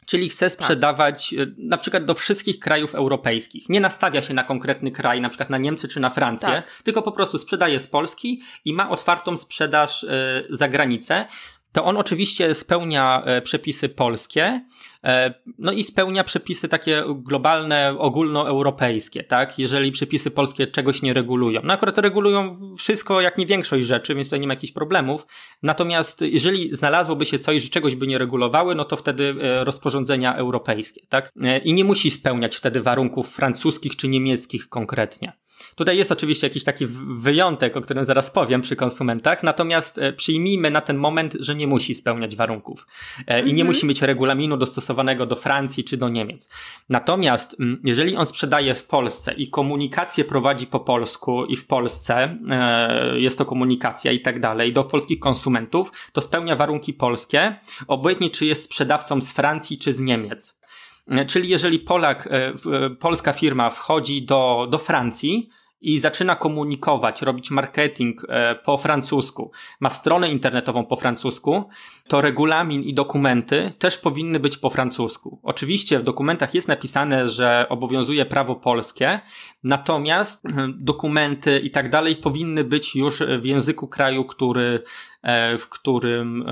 Czyli chce tak. sprzedawać tak. na przykład do wszystkich krajów europejskich. Nie nastawia się na konkretny kraj, na przykład na Niemcy czy na Francję, tak. tylko po prostu sprzedaje z Polski i ma otwartą sprzedaż e, za granicę to on oczywiście spełnia e, przepisy polskie, e, no i spełnia przepisy takie globalne, ogólnoeuropejskie, tak? Jeżeli przepisy polskie czegoś nie regulują. No akurat regulują wszystko, jak nie większość rzeczy, więc tutaj nie ma jakichś problemów. Natomiast jeżeli znalazłoby się coś, że czegoś by nie regulowały, no to wtedy e, rozporządzenia europejskie, tak? I nie musi spełniać wtedy warunków francuskich czy niemieckich konkretnie. Tutaj jest oczywiście jakiś taki wyjątek, o którym zaraz powiem przy konsumentach, natomiast e, przyjmijmy na ten moment, że nie musi spełniać warunków e, i nie mhm. musi mieć regulaminu dostosowanego do Francji czy do Niemiec. Natomiast jeżeli on sprzedaje w Polsce i komunikację prowadzi po polsku i w Polsce e, jest to komunikacja i tak dalej do polskich konsumentów, to spełnia warunki polskie, obojętnie czy jest sprzedawcą z Francji czy z Niemiec. Czyli jeżeli Polak, e, e, polska firma wchodzi do, do Francji, i zaczyna komunikować, robić marketing e, po francusku, ma stronę internetową po francusku, to regulamin i dokumenty też powinny być po francusku. Oczywiście w dokumentach jest napisane, że obowiązuje prawo polskie, natomiast dokumenty i tak dalej powinny być już w języku kraju, który, w którym,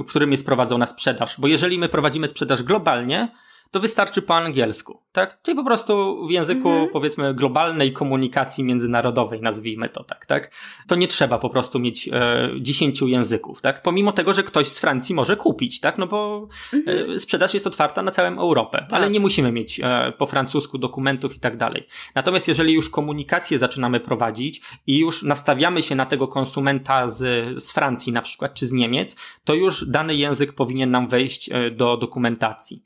w którym jest prowadzona sprzedaż. Bo jeżeli my prowadzimy sprzedaż globalnie, to wystarczy po angielsku, tak? Czyli po prostu w języku, mhm. powiedzmy, globalnej komunikacji międzynarodowej, nazwijmy to tak, tak? To nie trzeba po prostu mieć e, 10 języków, tak? Pomimo tego, że ktoś z Francji może kupić, tak? No bo e, mhm. sprzedaż jest otwarta na całą Europę, tak. ale nie musimy mieć e, po francusku dokumentów i tak dalej. Natomiast jeżeli już komunikację zaczynamy prowadzić i już nastawiamy się na tego konsumenta z, z Francji na przykład, czy z Niemiec, to już dany język powinien nam wejść e, do dokumentacji.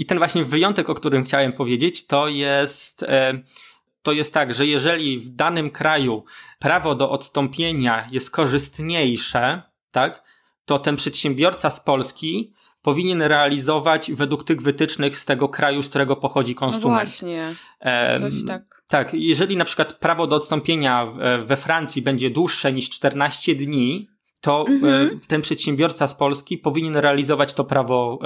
I ten właśnie wyjątek, o którym chciałem powiedzieć, to jest e, to jest tak, że jeżeli w danym kraju prawo do odstąpienia jest korzystniejsze, tak, to ten przedsiębiorca z Polski powinien realizować według tych wytycznych z tego kraju, z którego pochodzi no konsument. No właśnie, coś tak. Tak, jeżeli na przykład prawo do odstąpienia e, we Francji będzie dłuższe niż 14 dni, to e, mhm. ten przedsiębiorca z Polski powinien realizować to prawo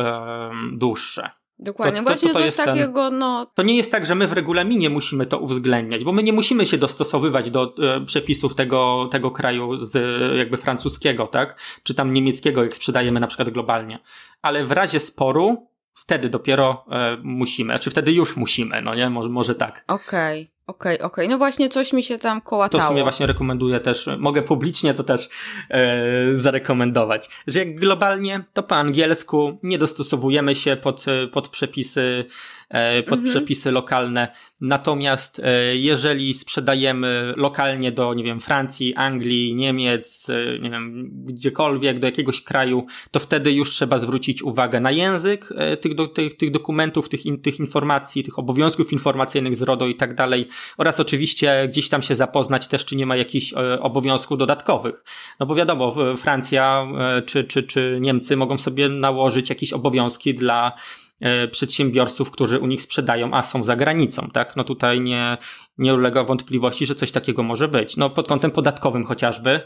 dłuższe. Dokładnie, to, to, właśnie to, coś takiego, no... To nie jest tak, że my w regulaminie musimy to uwzględniać, bo my nie musimy się dostosowywać do e, przepisów tego, tego kraju z jakby francuskiego, tak? Czy tam niemieckiego, jak sprzedajemy na przykład globalnie. Ale w razie sporu wtedy dopiero e, musimy, czy znaczy wtedy już musimy, no nie? Może, może tak. Okej. Okay. Okej, okay, okej. Okay. No właśnie coś mi się tam kołatało. To w sumie właśnie rekomenduję też, mogę publicznie to też e, zarekomendować, że jak globalnie, to po angielsku nie dostosowujemy się pod, e, pod przepisy e, pod mhm. przepisy lokalne. Natomiast e, jeżeli sprzedajemy lokalnie do, nie wiem, Francji, Anglii, Niemiec, e, nie wiem, gdziekolwiek, do jakiegoś kraju, to wtedy już trzeba zwrócić uwagę na język e, tych, do, tych, tych dokumentów, tych, in, tych informacji, tych obowiązków informacyjnych z RODO i tak dalej oraz oczywiście gdzieś tam się zapoznać też, czy nie ma jakichś e, obowiązków dodatkowych. No bo wiadomo, Francja e, czy, czy, czy Niemcy mogą sobie nałożyć jakieś obowiązki dla e, przedsiębiorców, którzy u nich sprzedają, a są za granicą, tak? No tutaj nie, nie ulega wątpliwości, że coś takiego może być. No, pod kątem podatkowym chociażby,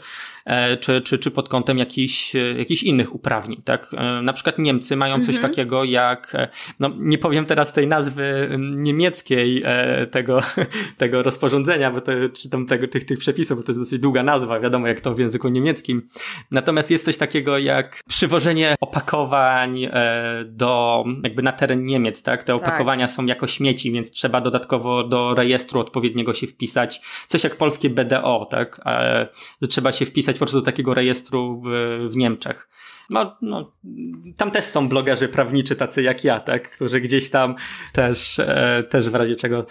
e, czy, czy, czy pod kątem jakichś, e, jakichś innych uprawnień, tak? E, na przykład Niemcy mają coś mhm. takiego jak, no, nie powiem teraz tej nazwy niemieckiej tego, tego rozporządzenia, bo to, czy tam tego, tych, tych przepisów, bo to jest dosyć długa nazwa, wiadomo jak to w języku niemieckim. Natomiast jest coś takiego jak przywożenie opakowań do, jakby na teren Niemiec, tak? Te tak. opakowania tak. są jako śmieci, więc trzeba dodatkowo do rejestru odpowiedzieć odpowiedniego się wpisać. Coś jak polskie BDO, tak? E, że trzeba się wpisać po prostu do takiego rejestru w, w Niemczech. No, no, tam też są blogerzy prawniczy tacy jak ja, tak? Którzy gdzieś tam też, e, też w razie czego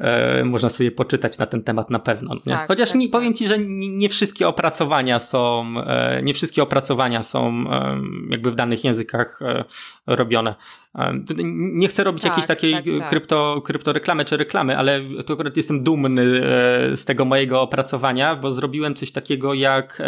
E, można sobie poczytać na ten temat na pewno. Tak, Chociaż tak, nie, tak. powiem ci, że nie, nie wszystkie opracowania są, e, nie wszystkie opracowania są jakby w danych językach e, robione. Nie chcę robić jakiejś tak, tak, takiej Krypto, kryptoreklamy czy reklamy, ale to akurat jestem dumny z tego mojego opracowania, bo zrobiłem coś takiego jak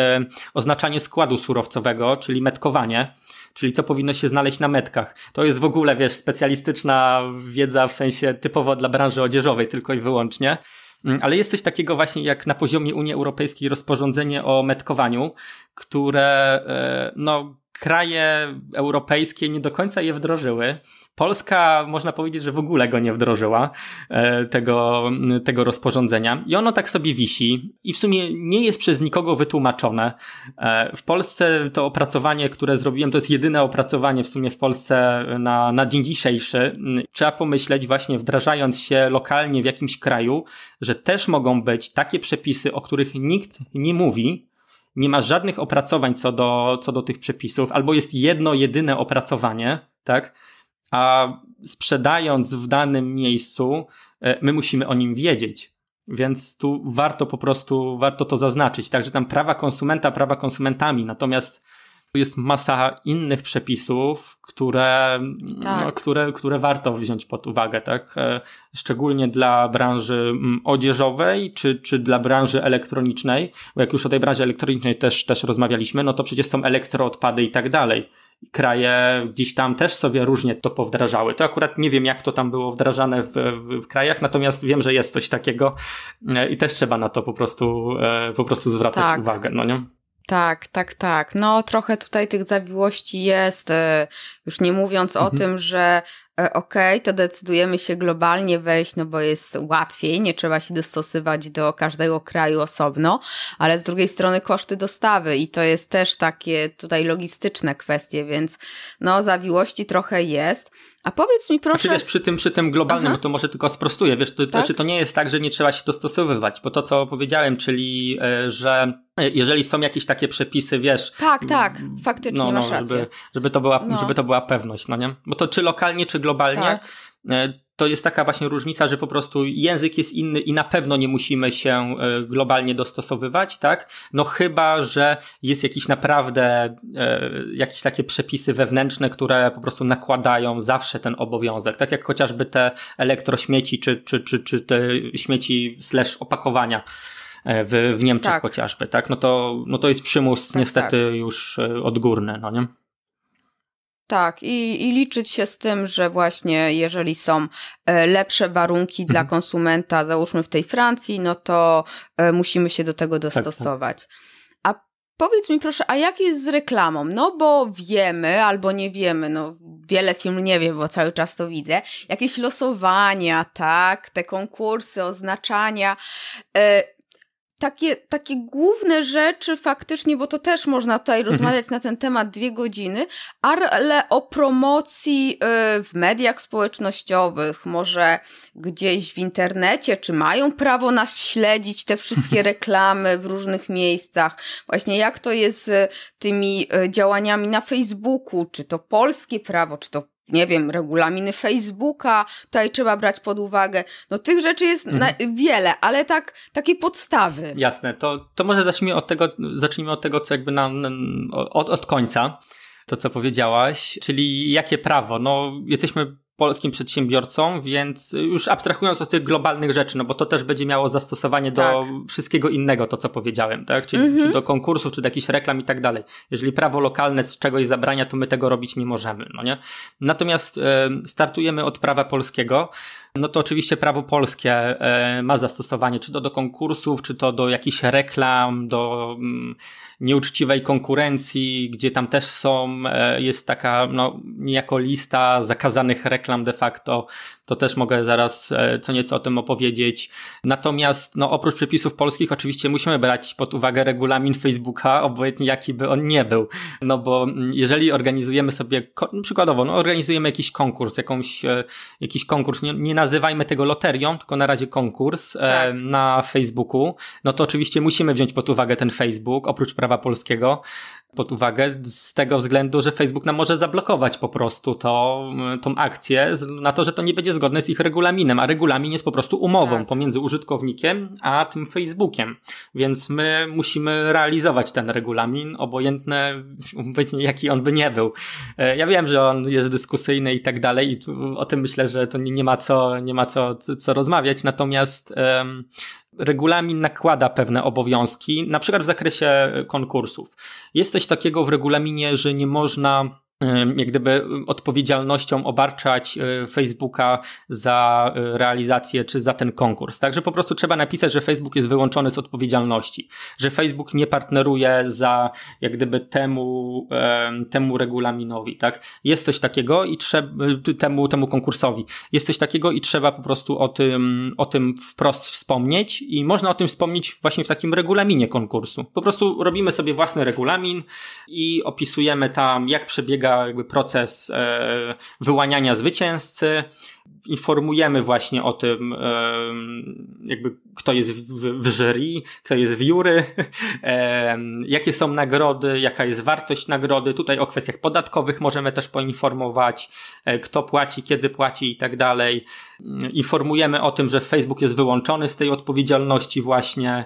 oznaczanie składu surowcowego, czyli metkowanie czyli co powinno się znaleźć na metkach. To jest w ogóle, wiesz, specjalistyczna wiedza w sensie typowo dla branży odzieżowej tylko i wyłącznie. Mm, ale jest coś takiego właśnie jak na poziomie Unii Europejskiej rozporządzenie o metkowaniu, które e, no, kraje europejskie nie do końca je wdrożyły. Polska, można powiedzieć, że w ogóle go nie wdrożyła, e, tego, tego rozporządzenia. I ono tak sobie wisi i w sumie nie jest przez nikogo wytłumaczone. E, w Polsce to opracowanie, które zrobiłem, to jest jedyne opracowanie w sumie w Polsce na, na dzień dzisiejszy. Mm, trzeba pomyśleć właśnie wdrażając się lokalnie w jakimś kraju, że też mogą być takie przepisy, o których nikt nie mówi, nie ma żadnych opracowań co do, co do tych przepisów, albo jest jedno, jedyne opracowanie, tak? A sprzedając w danym miejscu, e, my musimy o nim wiedzieć. Więc tu warto po prostu, warto to zaznaczyć. Także tam prawa konsumenta, prawa konsumentami. Natomiast jest masa innych przepisów, które, no, tak. które, które warto wziąć pod uwagę, tak? E, szczególnie dla branży mm, odzieżowej czy, czy dla branży elektronicznej, bo jak już o tej branży elektronicznej też, też rozmawialiśmy, no to przecież są elektroodpady i tak dalej. Kraje gdzieś tam też sobie różnie to powdrażały. To akurat nie wiem, jak to tam było wdrażane w, w krajach, natomiast wiem, że jest coś takiego e, i też trzeba na to po prostu, e, po prostu zwracać tak. uwagę, no nie? Tak, tak, tak. No, trochę tutaj tych zawiłości jest, e, już nie mówiąc mhm. o tym, że e, okej, okay, to decydujemy się globalnie wejść, no bo jest łatwiej, nie trzeba się dostosować do każdego kraju osobno, ale z drugiej strony koszty dostawy i to jest też takie tutaj logistyczne kwestie, więc no, zawiłości trochę jest. A powiedz mi proszę... Czy znaczy, wiesz, przy tym, przy tym globalnym, Aha. bo to może tylko sprostuję, wiesz, to, tak? Znaczy, to nie jest tak, że nie trzeba się dostosowywać, bo to, co powiedziałem, czyli, e, że e, jeżeli są jakieś takie przepisy, wiesz... Tak, tak, faktycznie no, no, masz rację. Żeby, żeby, to była, no. żeby to była pewność, no nie? Bo to czy lokalnie, czy globalnie, tak. E, to jest taka właśnie różnica, że po prostu język jest inny i na pewno nie musimy się e, globalnie dostosowywać, tak? No chyba, że jest jakiś naprawdę e, jakieś takie przepisy wewnętrzne, które po prostu nakładają zawsze ten obowiązek, tak jak chociażby te elektrośmieci czy, czy, czy, czy te śmieci slash opakowania w, w Niemczech tak. chociażby, tak? No to, no to jest przymus tak, tak. niestety tak. już odgórny, no nie? Tak, i, i, liczyć się z tym, że właśnie jeżeli są e, lepsze warunki mhm. dla konsumenta, załóżmy w tej Francji, no to e, musimy się do tego dostosować. Tak, tak. Powiedz mi proszę, a jak jest z reklamą? No bo wiemy albo nie wiemy, no wiele film nie wiem, bo cały czas to widzę. Jakieś losowania, tak, te konkursy, oznaczania. E, takie, takie główne rzeczy faktycznie, bo to też można tutaj mhm. rozmawiać na ten temat dwie godziny, ale o promocji y, w mediach społecznościowych, może gdzieś w internecie, czy mają prawo nas śledzić te wszystkie reklamy w różnych miejscach, właśnie jak to jest z tymi y, działaniami na Facebooku, czy to polskie prawo, czy to nie wiem, regulaminy Facebooka, tutaj trzeba brać pod uwagę. No tych rzeczy jest mhm. wiele, ale tak, takie podstawy. Jasne, to, to może zacznijmy od tego, zacznijmy od tego, co jakby nam, od, od końca, to co powiedziałaś, czyli jakie prawo? No jesteśmy polskim przedsiębiorcom, więc już abstrahując od tych globalnych rzeczy, no bo to też będzie miało zastosowanie tak. do wszystkiego innego, to co powiedziałem, tak? Czyli, mm -hmm. Czy do konkursów, czy do jakichś reklam i tak dalej. Jeżeli prawo lokalne z czegoś zabrania, to my tego robić nie możemy, no nie? Natomiast y, startujemy od prawa polskiego, no to oczywiście prawo polskie e, ma zastosowanie, czy to do konkursów, czy to do jakichś reklam, do mm, nieuczciwej konkurencji, gdzie tam też są, e, jest taka no, niejako lista zakazanych reklam de facto to też mogę zaraz e, co nieco o tym opowiedzieć. Natomiast no, oprócz przepisów polskich oczywiście musimy brać pod uwagę regulamin Facebooka, obojętnie jaki by on nie był. No bo mm, jeżeli organizujemy sobie, no, przykładowo, no, organizujemy jakiś konkurs, jakąś, e, jakiś konkurs, nie, nie nazywajmy tego loterią, tylko na razie konkurs e, tak. na Facebooku, no to oczywiście musimy wziąć pod uwagę ten Facebook, oprócz prawa polskiego pod uwagę z tego względu, że Facebook nam może zablokować po prostu to, y, tą akcję na to, że to nie będzie zgodne z ich regulaminem, a regulamin jest po prostu umową tak. pomiędzy użytkownikiem a tym Facebookiem. Więc my musimy realizować ten regulamin, obojętne jaki on by nie był. E, ja wiem, że on jest dyskusyjny i tak dalej i o tym myślę, że to nie, ma co, nie ma co, co rozmawiać, natomiast um, regulamin nakłada pewne obowiązki, na przykład w zakresie konkursów. Jest coś takiego w regulaminie, że nie można jak gdyby odpowiedzialnością obarczać e, Facebooka za e, realizację czy za ten konkurs. Także po prostu trzeba napisać, że Facebook jest wyłączony z odpowiedzialności, że Facebook nie partneruje za jak gdyby temu, temu regulaminowi, tak? Jest coś takiego i trzeba, e, temu, temu konkursowi. Jest coś takiego i trzeba po prostu o tym, o tym wprost wspomnieć i można o tym wspomnieć właśnie w takim regulaminie konkursu. Po prostu robimy sobie własny regulamin i opisujemy tam, jak przebiega jakby proces e, wyłaniania zwycięzcy. Informujemy właśnie o tym, e, jakby kto jest w, w jury, kto jest w jury, e, jakie są nagrody, jaka jest wartość nagrody. Tutaj o kwestiach podatkowych możemy też poinformować, kto płaci, kiedy płaci i tak dalej. Informujemy o tym, że Facebook jest wyłączony z tej odpowiedzialności właśnie.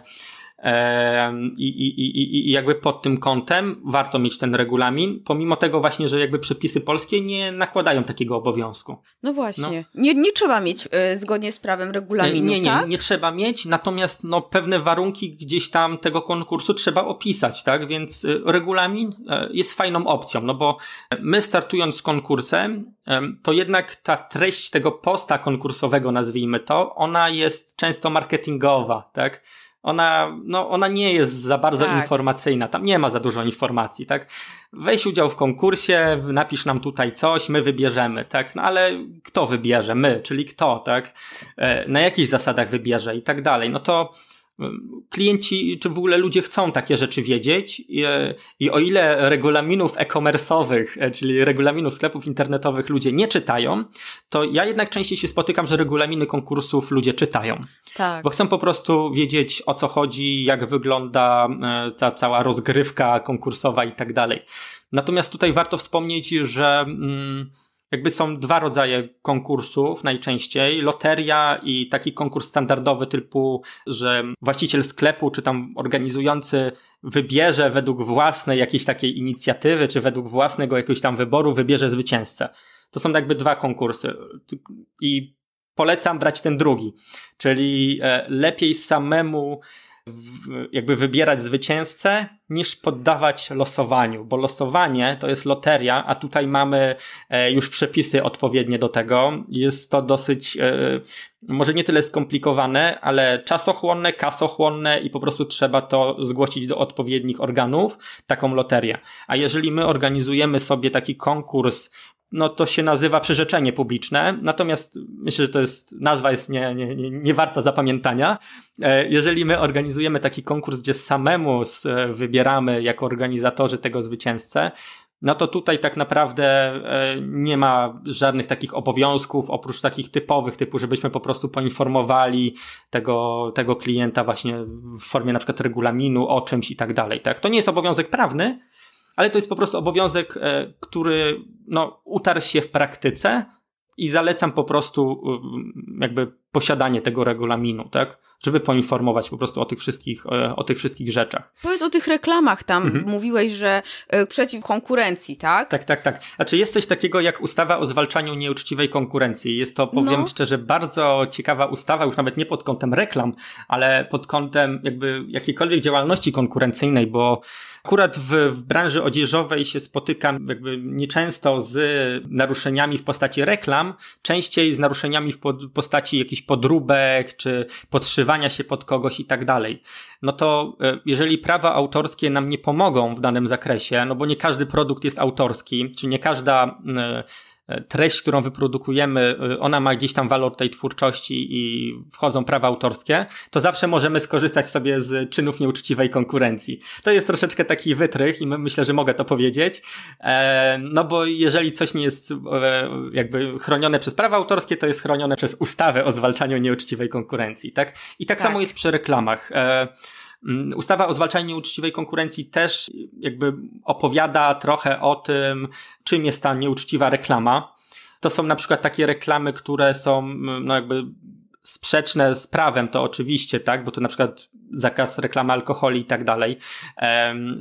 I, i, i, I jakby pod tym kątem warto mieć ten regulamin, pomimo tego właśnie, że jakby przepisy polskie nie nakładają takiego obowiązku. No właśnie. No. Nie, nie trzeba mieć y, zgodnie z prawem regulaminu. Nie, nie, tak? nie, nie trzeba mieć, natomiast no, pewne warunki gdzieś tam tego konkursu trzeba opisać, tak? Więc y, regulamin y, jest fajną opcją, no bo e, my startując z konkursem, to jednak ta treść tego posta konkursowego, nazwijmy to, ona jest często marketingowa, tak? ona, no, ona nie jest za bardzo tak. informacyjna, tam nie ma za dużo informacji, tak? Weź udział w konkursie, napisz nam tutaj coś, my wybierzemy, tak? No ale kto wybierze? My, czyli kto, tak? E, na jakich zasadach wybierze i tak dalej. No to klienci, czy w ogóle ludzie chcą takie rzeczy wiedzieć i, i o ile regulaminów e-commerce'owych, e, czyli regulaminów sklepów internetowych ludzie nie czytają, to ja jednak częściej się spotykam, że regulaminy konkursów ludzie czytają. Tak. Bo chcą po prostu wiedzieć o co chodzi, jak wygląda e, ta cała rozgrywka konkursowa i tak dalej. Natomiast tutaj warto wspomnieć, że... Mm, jakby są dwa rodzaje konkursów najczęściej. Loteria i taki konkurs standardowy typu, że właściciel sklepu czy tam organizujący wybierze według własnej jakiejś takiej inicjatywy czy według własnego jakiegoś tam wyboru wybierze zwycięzcę. To są jakby dwa konkursy i polecam brać ten drugi, czyli e, lepiej samemu jakby wybierać zwycięzcę, niż poddawać losowaniu, bo losowanie to jest loteria, a tutaj mamy e, już przepisy odpowiednie do tego. Jest to dosyć, e, może nie tyle skomplikowane, ale czasochłonne, kasochłonne i po prostu trzeba to zgłosić do odpowiednich organów, taką loterię. A jeżeli my organizujemy sobie taki konkurs no to się nazywa przyrzeczenie publiczne, natomiast myślę, że to jest, nazwa jest nie, nie, nie, nie warta zapamiętania. E, jeżeli my organizujemy taki konkurs, gdzie samemu e, wybieramy jako organizatorzy tego zwycięzcę, no to tutaj tak naprawdę e, nie ma żadnych takich obowiązków, oprócz takich typowych, typu, żebyśmy po prostu poinformowali tego, tego klienta właśnie w formie na przykład regulaminu o czymś i tak dalej. Tak? To nie jest obowiązek prawny, ale to jest po prostu obowiązek, e, który no, utarł się w praktyce i zalecam po prostu mm, jakby posiadanie tego regulaminu, tak? Żeby poinformować po prostu o tych wszystkich, e, o tych wszystkich rzeczach. Powiedz o tych reklamach tam. Mhm. Mówiłeś, że e, przeciw konkurencji, tak? Tak, tak, tak. Znaczy jest coś takiego jak ustawa o zwalczaniu nieuczciwej konkurencji. Jest to, powiem no. szczerze, bardzo ciekawa ustawa, już nawet nie pod kątem reklam, ale pod kątem jakby jakiejkolwiek działalności konkurencyjnej, bo akurat w, w branży odzieżowej się spotykam jakby nieczęsto z naruszeniami w postaci reklam, częściej z naruszeniami w postaci jakichś podróbek, czy podszywania się pod kogoś i tak dalej. No to e, jeżeli prawa autorskie nam nie pomogą w danym zakresie, no bo nie każdy produkt jest autorski, czy nie każda e, E, treść, którą wyprodukujemy, e, ona ma gdzieś tam walor tej twórczości i wchodzą prawa autorskie, to zawsze możemy skorzystać sobie z czynów nieuczciwej konkurencji. To jest troszeczkę taki wytrych i myślę, że mogę to powiedzieć, e, no bo jeżeli coś nie jest jakby chronione przez prawa autorskie, to jest chronione przez ustawę o zwalczaniu nieuczciwej konkurencji, tak? I tak, tak. samo jest przy reklamach. Mm, ustawa o zwalczaniu nieuczciwej konkurencji też jakby opowiada trochę o tym, czym jest ta nieuczciwa reklama. To są na przykład takie reklamy, które są mm, no jakby sprzeczne z prawem, to oczywiście, tak, bo to na przykład zakaz reklamy alkoholi i tak dalej,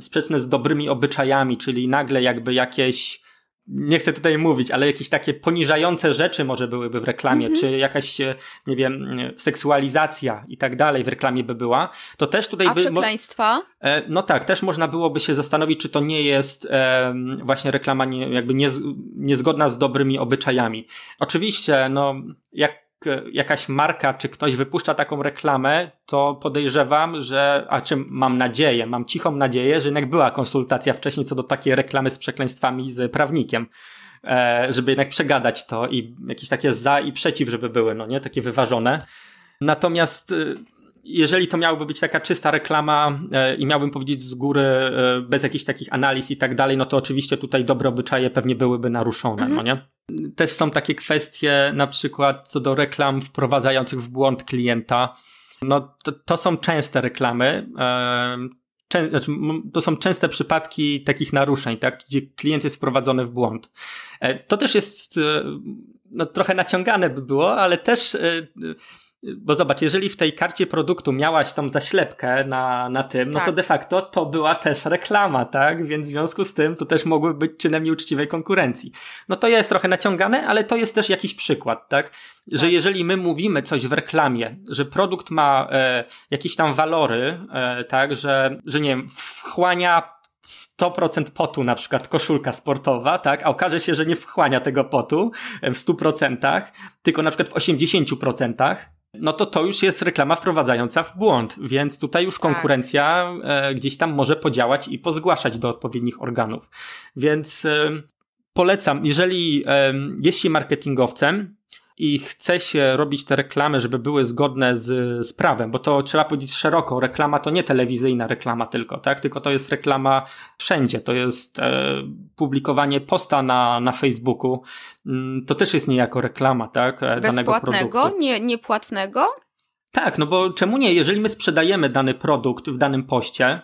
sprzeczne z dobrymi obyczajami, czyli nagle jakby jakieś nie chcę tutaj mówić, ale jakieś takie poniżające rzeczy może byłyby w reklamie, mm -hmm. czy jakaś, e, nie wiem, e, seksualizacja i tak dalej w reklamie by była, to też tutaj A by... przekleństwa? E, no tak, też można byłoby się zastanowić, czy to nie jest właśnie reklama nie, jakby niezgodna z dobrymi obyczajami. Oczywiście, no jak jakaś marka czy ktoś wypuszcza taką reklamę, to podejrzewam, że, a czym mam nadzieję, mam cichą nadzieję, że jednak była konsultacja wcześniej co do takiej reklamy z przekleństwami z prawnikiem, e, żeby jednak przegadać to i jakieś takie za i przeciw, żeby były, no nie, takie wyważone. Natomiast y, jeżeli to miałoby być taka czysta reklama e, i miałbym powiedzieć z góry, e, bez jakichś takich analiz i tak dalej, no to oczywiście tutaj dobre obyczaje pewnie byłyby naruszone, no mhm. no nie? Też są takie kwestie, na przykład co do reklam wprowadzających w błąd klienta. No to, to są częste reklamy. E, czę, znaczy, to są częste przypadki takich naruszeń, tak, gdzie klient jest wprowadzony w błąd. To też jest no, trochę naciągane by było, ale też bo zobacz, jeżeli w tej karcie produktu miałaś tam zaślepkę na, na tym, tak. no to tak. de facto to była też reklama, tak? Więc w związku z tym to też mogły być czynem nieuczciwej konkurencji. No to jest trochę naciągane, ale to jest też jakiś przykład, tak? Że tak. jeżeli my mówimy coś w reklamie, że produkt ma e, jakieś tam walory, e, tak? Że, że nie wiem, wchłania 100% potu, na przykład koszulka sportowa, tak, a okaże się, że nie wchłania tego potu e, w 100%, tylko na przykład w 80%, no to to już jest reklama wprowadzająca w błąd, więc tutaj już tak. konkurencja tak. gdzieś tam może podziałać i pozgłaszać do odpowiednich organów. Więc polecam, jeżeli jest się marketingowcem, i chce się robić te reklamy, żeby były zgodne z, z prawem, bo to trzeba powiedzieć szeroko, reklama to nie telewizyjna reklama tylko, tak? Tylko to jest reklama wszędzie, to jest e, publikowanie posta na, na Facebooku, mm, to też jest niejako reklama, tak? E, Bezpłatnego, danego produktu. Nie, niepłatnego? Tak, no bo czemu nie? Jeżeli my sprzedajemy dany produkt w danym poście,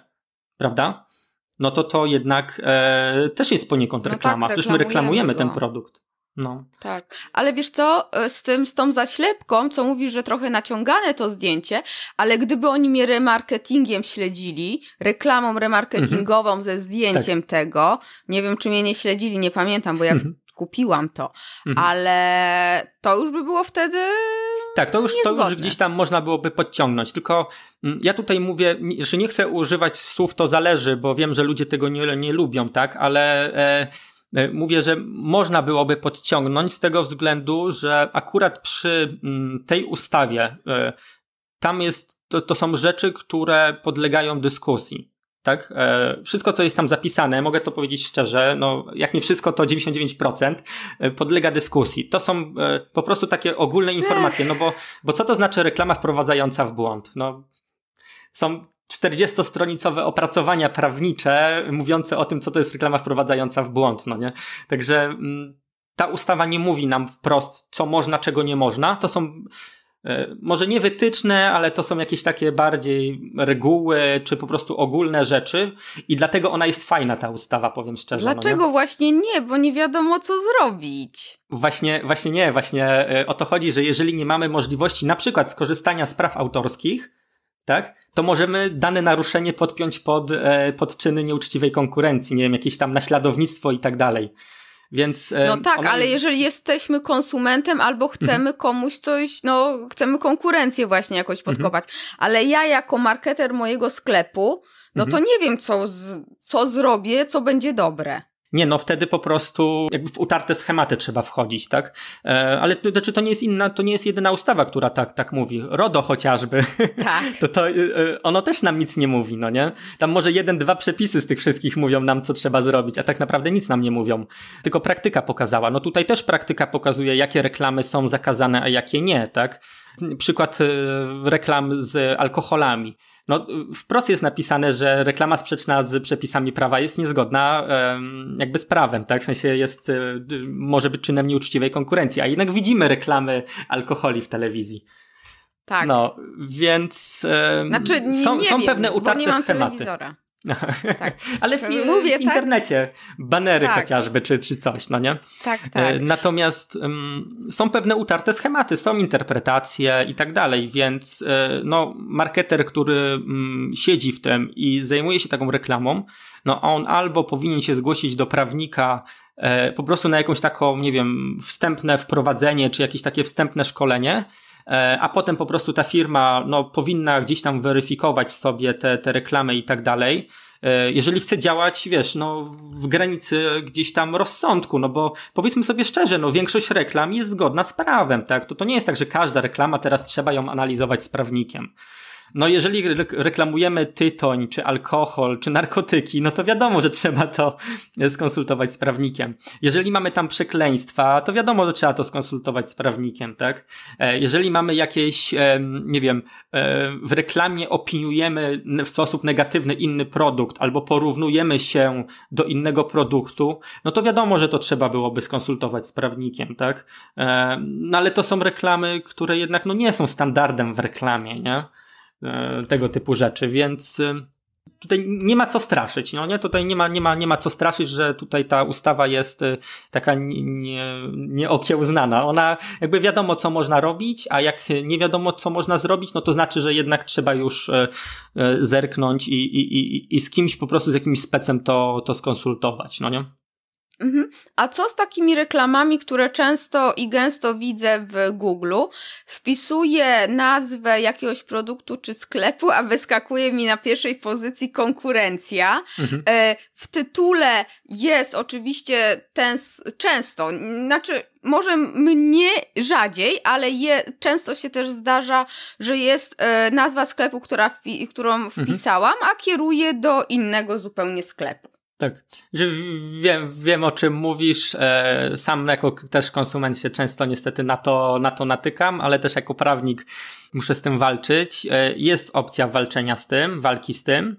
prawda? No to to jednak e, też jest poniekąd reklama. No tak, my reklamujemy go. ten produkt. No. Tak. Ale wiesz co, e, z tym, z tą zaślepką, co mówisz, że trochę naciągane to zdjęcie, ale gdyby oni mnie remarketingiem śledzili, reklamą remarketingową mhm. ze zdjęciem tak. tego, nie wiem, czy mnie nie śledzili, nie pamiętam, bo ja mhm. kupiłam to, mhm. ale to już by było wtedy tak, to już, to już gdzieś tam można byłoby podciągnąć. Tylko mm, ja tutaj mówię, że nie chcę używać słów to zależy, bo wiem, że ludzie tego nie, nie lubią, tak, ale e, E, mówię, że można byłoby podciągnąć z tego względu, że akurat przy mm, tej ustawie e, tam jest, to, to są rzeczy, które podlegają dyskusji. Tak? E, wszystko, co jest tam zapisane, mogę to powiedzieć szczerze, no, jak nie wszystko, to 99% podlega dyskusji. To są po prostu takie ogólne informacje, no bo, bo co to znaczy reklama wprowadzająca w błąd? No, są 40-stronicowe opracowania prawnicze mówiące o tym, co to jest reklama wprowadzająca w błąd, no nie? Także mm, ta ustawa nie mówi nam wprost, co można, czego nie można. To są e, może nie wytyczne, ale to są jakieś takie bardziej reguły, czy po prostu ogólne rzeczy i dlatego ona jest fajna, ta ustawa, powiem szczerze. Dlaczego no nie? właśnie nie? Bo nie wiadomo, co zrobić. Właśnie, właśnie nie, właśnie e, o to chodzi, że jeżeli nie mamy możliwości na przykład skorzystania z praw autorskich, tak? To możemy dane naruszenie podpiąć pod, e, pod czyny nieuczciwej konkurencji, nie wiem, jakieś tam naśladownictwo i tak dalej. Więc, e, no tak, ona... ale jeżeli jesteśmy konsumentem albo mhm. chcemy komuś coś, no chcemy konkurencję właśnie jakoś mhm. podkopać, ale ja jako marketer mojego sklepu, no to mhm. nie wiem, co, co zrobię, co będzie dobre. Nie, no wtedy po prostu jakby w utarte schematy trzeba wchodzić, tak? E, ale to, znaczy to nie jest inna, to nie jest jedyna ustawa, która tak, tak mówi. RODO chociażby. Tak. To, to e, e, ono też nam nic nie mówi, no nie? Tam może jeden, dwa przepisy z tych wszystkich mówią nam, co trzeba zrobić, a tak naprawdę nic nam nie mówią. Tylko praktyka pokazała. No tutaj też praktyka pokazuje, jakie reklamy są zakazane, a jakie nie, tak? Przykład reklam z alkoholami no, wprost jest napisane, że reklama sprzeczna z przepisami prawa jest niezgodna jakby z prawem, tak? W sensie jest, e, może być czynem nieuczciwej konkurencji, a jednak widzimy reklamy alkoholi w telewizji. Tak. No, więc znaczy, nie, są, nie są wiem, pewne utarte schematy. Telewizora. Tak. Ale w, Mówię, w tak? internecie, tak? banery tak. chociażby, czy, czy coś, no nie? Tak, e, tak. Natomiast um, są pewne utarte schematy, są interpretacje i tak dalej, więc e, no, marketer, który um, siedzi w tym i zajmuje się taką reklamą, no on albo powinien się zgłosić do prawnika e, po prostu na jakąś taką, nie wiem, wstępne wprowadzenie, czy jakieś takie wstępne szkolenie, E, a potem po prostu ta firma no, powinna gdzieś tam weryfikować sobie te, te reklamy i tak dalej. E, jeżeli chce działać, wiesz, no, w granicy gdzieś tam rozsądku, no bo powiedzmy sobie szczerze, no, większość reklam jest zgodna z prawem, tak? To, to nie jest tak, że każda reklama teraz trzeba ją analizować z prawnikiem. No jeżeli reklamujemy tytoń, czy alkohol, czy narkotyki, no to wiadomo, że trzeba to skonsultować z prawnikiem. Jeżeli mamy tam przekleństwa, to wiadomo, że trzeba to skonsultować z prawnikiem, tak? E, jeżeli mamy jakieś, nie wiem, e, w reklamie opiniujemy w sposób negatywny inny produkt, albo porównujemy się do innego produktu, no to wiadomo, że to trzeba byłoby skonsultować z prawnikiem, tak? E, no ale to są reklamy, które jednak no, nie są standardem w reklamie, nie? E, tego typu rzeczy, więc y, tutaj nie ma co straszyć, no nie? Tutaj nie ma, nie ma, nie ma co straszyć, że tutaj ta ustawa jest y, taka nieokiełznana. Nie, nie Ona jakby wiadomo, co można robić, a jak nie wiadomo, co można zrobić, no to znaczy, że jednak trzeba już y, zerknąć i, i, i, i z kimś po prostu, z jakimś specem to, to skonsultować, no nie? Mhm. A co z takimi reklamami, które często i gęsto widzę w Google? Wpisuję nazwę jakiegoś produktu czy sklepu, a wyskakuje mi na pierwszej pozycji konkurencja. Mhm. E, w tytule jest oczywiście ten często, znaczy może mnie rzadziej, ale je, często się też zdarza, że jest e, nazwa sklepu, która wpi którą mhm. wpisałam, mhm. a kieruje do innego zupełnie sklepu. Tak, że wiem, wiem o czym mówisz. E, sam jako też konsument się często niestety na to, na to natykam, ale też jako prawnik muszę z tym walczyć. E, jest opcja walczenia z tym, walki z tym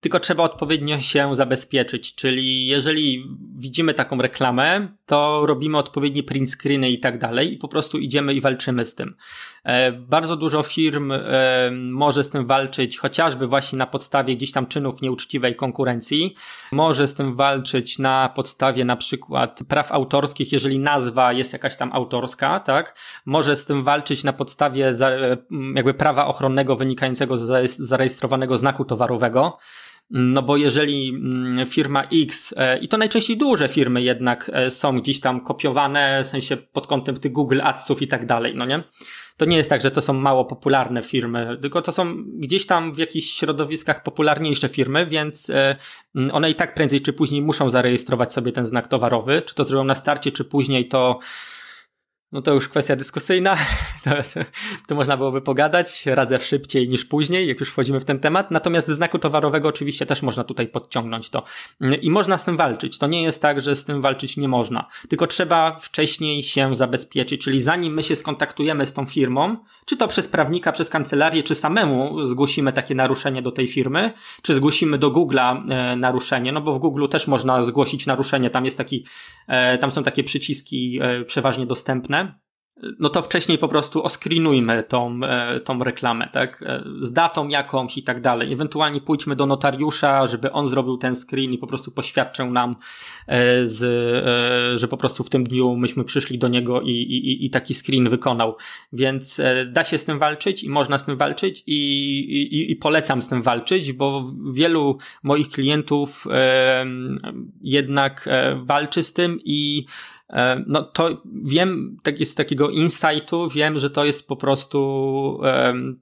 tylko trzeba odpowiednio się zabezpieczyć. Czyli jeżeli widzimy taką reklamę, to robimy odpowiednie print screeny i tak dalej i po prostu idziemy i walczymy z tym. E, bardzo dużo firm e, może z tym walczyć, chociażby właśnie na podstawie gdzieś tam czynów nieuczciwej konkurencji. Może z tym walczyć na podstawie na przykład praw autorskich, jeżeli nazwa jest jakaś tam autorska, tak? Może z tym walczyć na podstawie e, jakby prawa ochronnego wynikającego z zarejestrowanego znaku towarowego. No bo jeżeli mm, firma X, e, i to najczęściej duże firmy jednak e, są gdzieś tam kopiowane, w sensie pod kątem tych Google Adsów i tak dalej, no nie? To nie jest tak, że to są mało popularne firmy, tylko to są gdzieś tam w jakichś środowiskach popularniejsze firmy, więc e, mm, one i tak prędzej czy później muszą zarejestrować sobie ten znak towarowy. Czy to zrobią na starcie, czy później, to no to już kwestia dyskusyjna, to, to, to, można byłoby pogadać, radzę szybciej niż później, jak już wchodzimy w ten temat, natomiast ze znaku towarowego oczywiście też można tutaj podciągnąć to i można z tym walczyć, to nie jest tak, że z tym walczyć nie można, tylko trzeba wcześniej się zabezpieczyć, czyli zanim my się skontaktujemy z tą firmą, czy to przez prawnika, przez kancelarię, czy samemu zgłosimy takie naruszenie do tej firmy, czy zgłosimy do Google'a e, naruszenie, no bo w Google też można zgłosić naruszenie, tam jest taki, e, tam są takie przyciski e, przeważnie dostępne, no to wcześniej po prostu oskrinujmy tą, e, tą reklamę, tak? E, z datą jakąś i tak dalej. Ewentualnie pójdźmy do notariusza, żeby on zrobił ten screen i po prostu poświadczył nam, e, z, że po prostu w tym dniu myśmy przyszli do niego i, i, i taki screen wykonał. Więc da się z tym walczyć i można z tym walczyć i, i, i polecam z tym walczyć, bo wielu moich klientów jednak walczy z tym i E, no to wiem tak z takiego insightu, wiem, że to jest po prostu,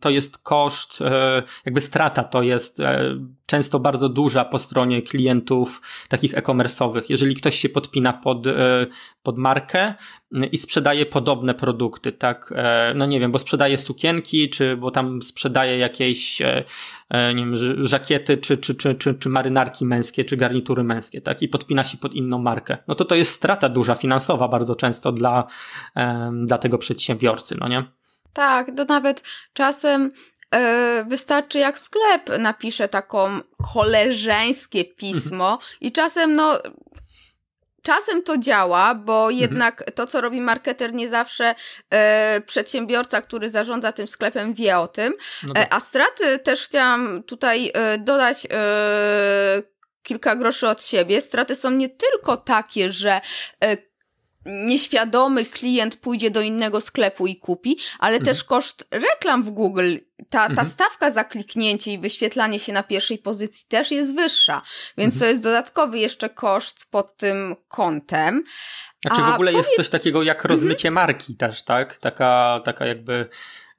to jest koszt, e, jakby strata to jest e, często bardzo duża po stronie klientów takich e-commerce'owych. Jeżeli ktoś się podpina pod, e, pod markę mm, i sprzedaje podobne produkty, tak, e, no nie wiem, bo sprzedaje sukienki, czy bo tam sprzedaje jakieś, e, nie wiem, żakiety, czy, czy, czy, czy, czy marynarki męskie, czy garnitury męskie, tak, i podpina się pod inną markę, no to to jest strata duża, finansowa bardzo często dla, dla tego przedsiębiorcy, no nie? Tak, to nawet czasem E, wystarczy jak sklep napisze taką koleżeńskie pismo mhm. i czasem no czasem to działa, bo mhm. jednak to, co robi marketer, nie zawsze e, przedsiębiorca, który zarządza tym sklepem, wie o tym. No e, tak. a straty też chciałam tutaj e, dodać. E, kilka groszy od siebie. Straty są nie tylko takie, że e, nieświadomy klient pójdzie do innego sklepu i kupi, ale mhm. też koszt reklam w Google ta, ta mhm. stawka za kliknięcie i wyświetlanie się na pierwszej pozycji też jest wyższa, więc mhm. to jest dodatkowy jeszcze koszt pod tym kątem. Znaczy czy w ogóle powie... jest coś takiego jak rozmycie mhm. marki też, tak? Taka, taka jakby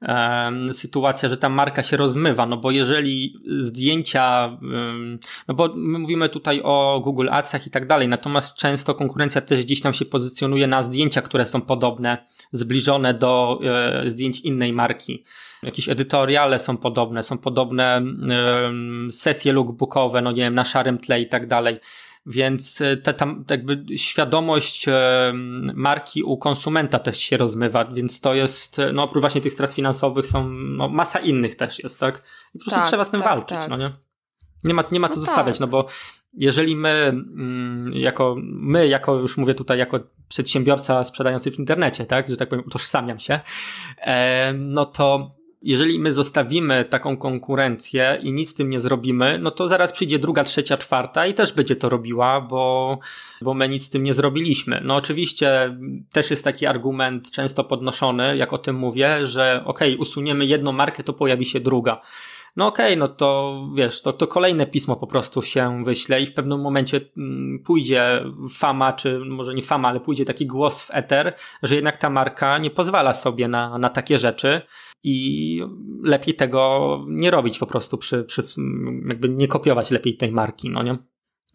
um, sytuacja, że ta marka się rozmywa, no bo jeżeli zdjęcia, um, no bo my mówimy tutaj o Google Adsach i tak dalej, natomiast często konkurencja też gdzieś tam się pozycjonuje na zdjęcia, które są podobne, zbliżone do e, zdjęć innej marki jakieś edytoriale są podobne, są podobne sesje lookbookowe, no nie wiem, na szarym tle i tak dalej. Więc e, ta, tam jakby świadomość marki u konsumenta też się rozmywa, więc to jest, e, no oprócz właśnie tych strat finansowych są, no, masa innych też jest, tak? I po prostu tak, trzeba z tym tak, walczyć, tak. no nie? Nie ma, nie ma co no zostawiać, tak. no bo jeżeli my, mm, jako, my, jako już mówię tutaj, jako przedsiębiorca sprzedający w internecie, tak, że tak powiem, utożsamiam się, no to jeżeli my zostawimy taką konkurencję i nic z tym nie zrobimy, no to zaraz przyjdzie druga, trzecia, czwarta i też będzie to robiła, bo, bo my nic z tym nie zrobiliśmy. No oczywiście też jest taki argument często podnoszony, jak o tym mówię, że okej, okay, usuniemy jedną markę, to pojawi się druga. No okej, okay, no to wiesz, to, to kolejne pismo po prostu się wyśle i w pewnym momencie mm, pójdzie fama, czy może nie fama, ale pójdzie taki głos w eter, że jednak ta marka nie pozwala sobie na, na takie rzeczy i lepiej tego nie robić po prostu, przy, przy jakby nie kopiować lepiej tej marki, no nie?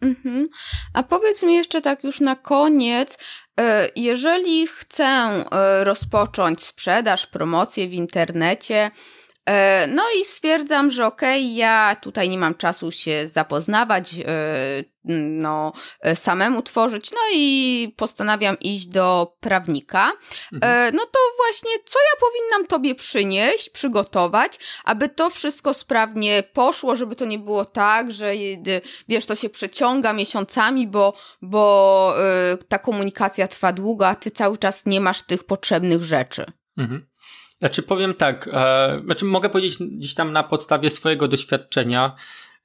Mhm. A powiedz mi jeszcze tak już na koniec, e, jeżeli chcę e, rozpocząć sprzedaż, promocję w internecie, E, no i stwierdzam, że okej, okay, ja tutaj nie mam czasu się zapoznawać, e, no, e, samemu tworzyć, no i postanawiam iść do prawnika. Mhm. No to właśnie, co ja powinnam tobie przynieść, przygotować, aby to wszystko sprawnie poszło, żeby to nie było tak, że wiesz, to się przeciąga miesiącami, bo, bo ta komunikacja trwa długo, a ty cały czas nie masz tych potrzebnych rzeczy. Mhm. Znaczy powiem tak, e, znaczy mogę powiedzieć gdzieś tam na podstawie swojego doświadczenia.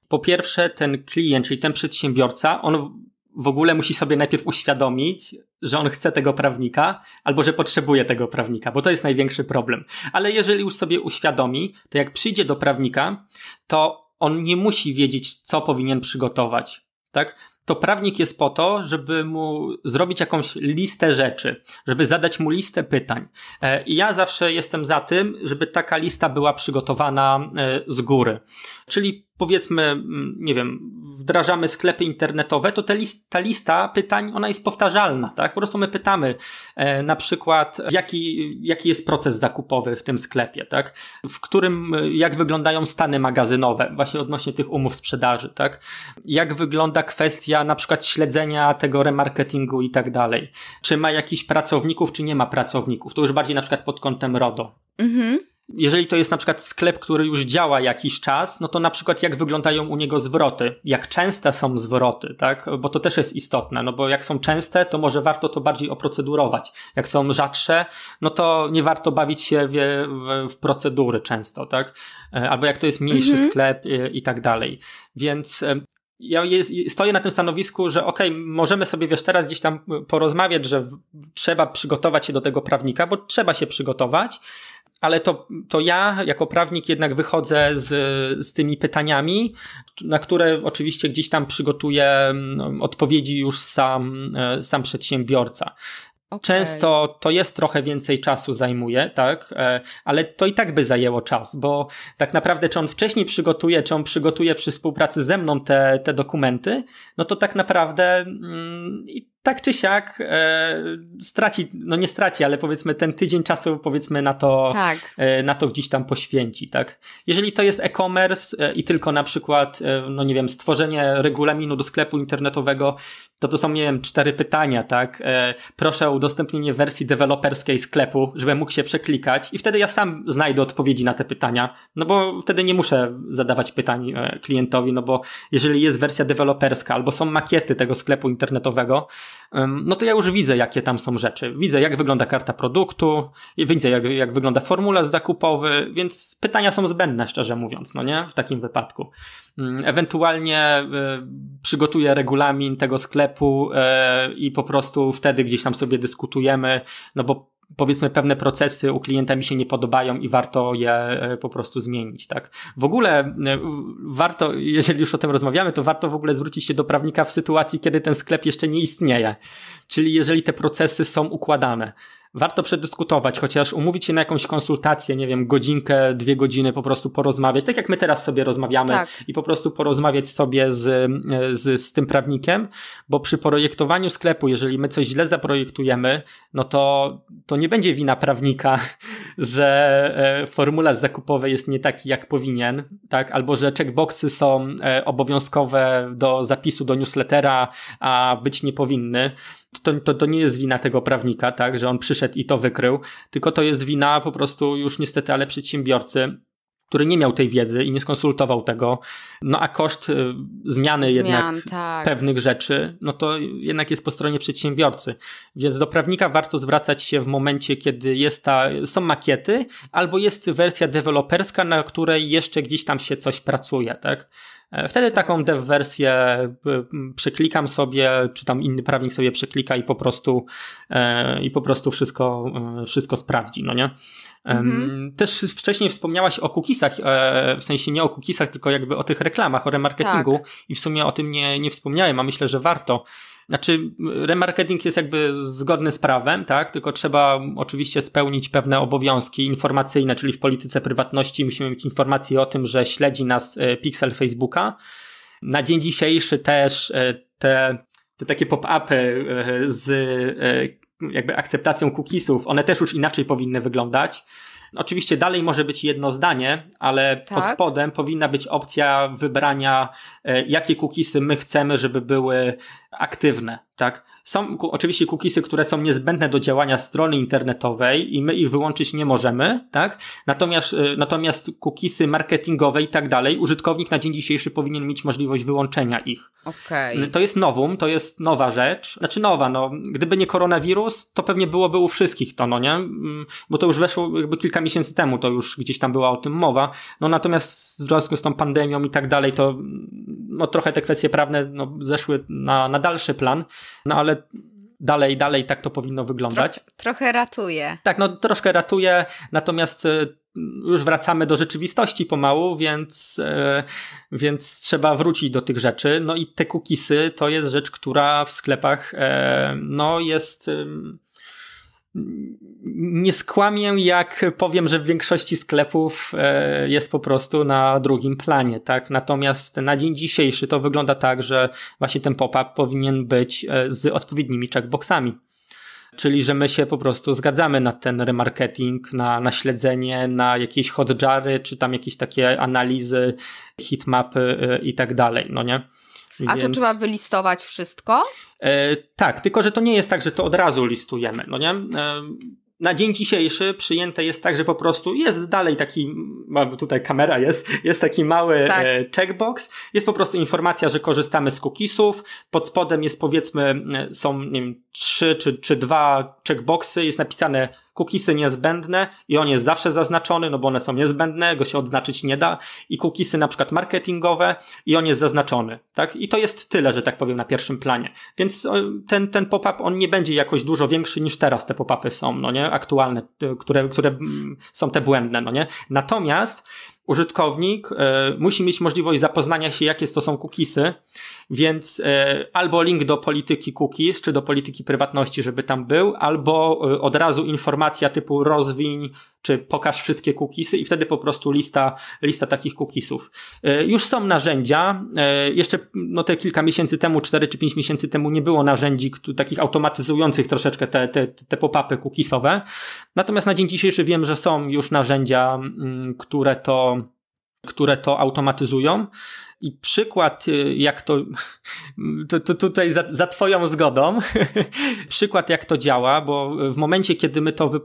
Po pierwsze, ten klient, czyli ten przedsiębiorca, on w ogóle musi sobie najpierw uświadomić, że on chce tego prawnika, albo że potrzebuje tego prawnika, bo to jest największy problem. Ale jeżeli już sobie uświadomi, to jak przyjdzie do prawnika, to on nie musi wiedzieć, co powinien przygotować. Tak? to prawnik jest po to, żeby mu zrobić jakąś listę rzeczy, żeby zadać mu listę pytań. E, I ja zawsze jestem za tym, żeby taka lista była przygotowana e, z góry. Czyli powiedzmy, mm, nie wiem, wdrażamy sklepy internetowe, to list, ta lista pytań, ona jest powtarzalna, tak? Po prostu my pytamy e, na przykład, jaki, jaki jest proces zakupowy w tym sklepie, tak? W którym, e, jak wyglądają stany magazynowe, właśnie odnośnie tych umów sprzedaży, tak? Jak wygląda kwestia na przykład śledzenia tego remarketingu i tak dalej? Czy ma jakichś pracowników, czy nie ma pracowników? To już bardziej na przykład pod kątem RODO. Mhm. Jeżeli to jest na przykład sklep, który już działa jakiś czas, no to na przykład jak wyglądają u niego zwroty, jak częste są zwroty, tak? Bo to też jest istotne, no bo jak są częste, to może warto to bardziej oprocedurować. Jak są rzadsze, no to nie warto bawić się w, w, w procedury często, tak? E, albo jak to jest mniejszy mhm. sklep i, e, i tak dalej. Więc ja jest, stoję na tym stanowisku, że okej, okay, możemy sobie wiesz teraz gdzieś tam e, porozmawiać, że trzeba przygotować się do tego prawnika, bo trzeba się przygotować, ale to, to ja jako prawnik jednak wychodzę z, z tymi pytaniami, na które oczywiście gdzieś tam przygotuję mm, odpowiedzi już sam, e, sam przedsiębiorca. Okay. Często to jest trochę więcej czasu zajmuje, tak, e, ale to i tak by zajęło czas, bo tak naprawdę, czy on wcześniej przygotuje, czy on przygotuje przy współpracy ze mną te, te dokumenty, no to tak naprawdę mm, tak czy siak e, straci, no nie straci, ale powiedzmy ten tydzień czasu powiedzmy na to, tak. e, na to gdzieś tam poświęci, tak? Jeżeli to jest e-commerce e, i tylko na przykład, e, no nie wiem, stworzenie regulaminu do sklepu internetowego, to to są, nie wiem, cztery pytania, tak? E, proszę o udostępnienie wersji deweloperskiej sklepu, żebym mógł się przeklikać i wtedy ja sam znajdę odpowiedzi na te pytania, no bo wtedy nie muszę zadawać pytań e, klientowi, no bo jeżeli jest wersja deweloperska albo są makiety tego sklepu internetowego, no to ja już widzę, jakie tam są rzeczy. Widzę, jak wygląda karta produktu, widzę, jak, jak wygląda formularz zakupowy, więc pytania są zbędne, szczerze mówiąc, no nie? W takim wypadku. Mm, ewentualnie e, przygotuję regulamin tego sklepu, sklepu e, i po prostu wtedy gdzieś tam sobie dyskutujemy, no bo powiedzmy pewne procesy u klienta mi się nie podobają i warto je e, po prostu zmienić, tak. W ogóle e, warto, jeżeli już o tym rozmawiamy, to warto w ogóle zwrócić się do prawnika w sytuacji, kiedy ten sklep jeszcze nie istnieje. Czyli jeżeli te procesy są układane warto przedyskutować, chociaż umówić się na jakąś konsultację, nie wiem, godzinkę, dwie godziny, po prostu porozmawiać, tak jak my teraz sobie rozmawiamy tak. i po prostu porozmawiać sobie z, z, z tym prawnikiem, bo przy projektowaniu sklepu, jeżeli my coś źle zaprojektujemy, no to, to nie będzie wina prawnika, że e, formularz zakupowy jest nie taki, jak powinien, tak, albo że checkboxy są e, obowiązkowe do zapisu do newslettera, a być nie powinny to, to, to nie jest wina tego prawnika, tak, że on przyszedł i to wykrył, tylko to jest wina po prostu już niestety, ale przedsiębiorcy, który nie miał tej wiedzy i nie skonsultował tego. No a koszt y, zmiany Zmian, jednak tak. pewnych rzeczy, no to jednak jest po stronie przedsiębiorcy. Więc do prawnika warto zwracać się w momencie, kiedy jest ta, są makiety, albo jest wersja deweloperska, na której jeszcze gdzieś tam się coś pracuje, tak? E, wtedy taką dev wersję e, przeklikam sobie, czy tam inny prawnik sobie przeklika i po prostu, e, i po prostu wszystko, wszystko sprawdzi, no nie? Mhm. Też wcześniej wspomniałaś o cookiesach, w sensie nie o cookiesach, tylko jakby o tych reklamach, o remarketingu tak. i w sumie o tym nie, nie wspomniałem, a myślę, że warto. Znaczy, remarketing jest jakby zgodny z prawem, tak? Tylko trzeba oczywiście spełnić pewne obowiązki informacyjne, czyli w polityce prywatności musimy mieć informacje o tym, że śledzi nas e, pixel Facebooka. Na dzień dzisiejszy też e, te, te takie pop-upy e, z jakby akceptacją cookiesów, one też już inaczej powinny wyglądać. Oczywiście dalej może być jedno zdanie, ale tak. pod spodem powinna być opcja wybrania, jakie cookiesy my chcemy, żeby były aktywne, tak? Są oczywiście cookiesy, które są niezbędne do działania strony internetowej i my ich wyłączyć nie możemy, tak? Natomiast, y, natomiast cookiesy marketingowe i tak dalej, użytkownik na dzień dzisiejszy powinien mieć możliwość wyłączenia ich. Okay. To jest nowum, to jest nowa rzecz, znaczy nowa, no, gdyby nie koronawirus, to pewnie byłoby u wszystkich to, no nie? Mm, bo to już weszło jakby kilka miesięcy temu, to już gdzieś tam była o tym mowa, no natomiast w związku z tą pandemią i tak dalej, to mm, no trochę te kwestie prawne no, zeszły na, na dalszy plan, no ale dalej, dalej tak to powinno wyglądać. Tro, trochę ratuje. Tak, no troszkę ratuje, natomiast y, już wracamy do rzeczywistości pomału, więc, y, więc trzeba wrócić do tych rzeczy. No i te kukisy to jest rzecz, która w sklepach e, no jest nie skłamię, jak powiem, że w większości sklepów e, jest po prostu na drugim planie, tak? Natomiast na dzień dzisiejszy to wygląda tak, że właśnie ten pop-up powinien być e, z odpowiednimi checkboxami. Czyli, że my się po prostu zgadzamy na ten remarketing, na, na śledzenie, na jakieś hotjary, czy tam jakieś takie analizy, hitmapy e, i tak dalej, no nie? A więc... to trzeba wylistować wszystko? E, tak, tylko że to nie jest tak, że to od razu listujemy, no nie? E, na dzień dzisiejszy przyjęte jest tak, że po prostu jest dalej taki, tutaj kamera jest, jest taki mały e, tak. checkbox, jest po prostu informacja, że korzystamy z cookiesów, pod spodem jest powiedzmy, są nie wiem, trzy czy, czy dwa checkboxy, jest napisane Cookiesy niezbędne i on jest zawsze zaznaczony, no bo one są niezbędne, go się odznaczyć nie da. I cookiesy na przykład marketingowe i on jest zaznaczony, tak? I to jest tyle, że tak powiem, na pierwszym planie. Więc e, ten, ten pop-up, on nie będzie jakoś dużo większy niż teraz te pop-upy są, no nie? Aktualne, które, które mm, są te błędne, no nie? Natomiast użytkownik e, musi mieć możliwość zapoznania się, jakie to są cookiesy, więc e, albo link do polityki cookies, czy do polityki prywatności, żeby tam był, albo e, od razu informacja typu rozwiń czy pokaż wszystkie cookiesy i wtedy po prostu lista, lista takich cookiesów. E, już są narzędzia, e, jeszcze no te kilka miesięcy temu, 4 czy 5 miesięcy temu nie było narzędzi takich automatyzujących troszeczkę te, te, te pop-upy cookiesowe, natomiast na dzień dzisiejszy wiem, że są już narzędzia, mm, które to które to automatyzują. I przykład, y, jak to, to, to tutaj za, za, Twoją zgodą, przykład, jak to działa, bo w momencie, kiedy my to wy,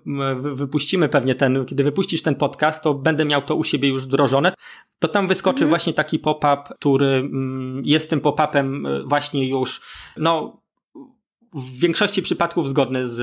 wypuścimy, pewnie ten, kiedy wypuścisz ten podcast, to będę miał to u siebie już wdrożone. To tam wyskoczy mhm. właśnie taki pop-up, który mm, jest tym pop-upem y, właśnie już, no, w większości przypadków zgodny z,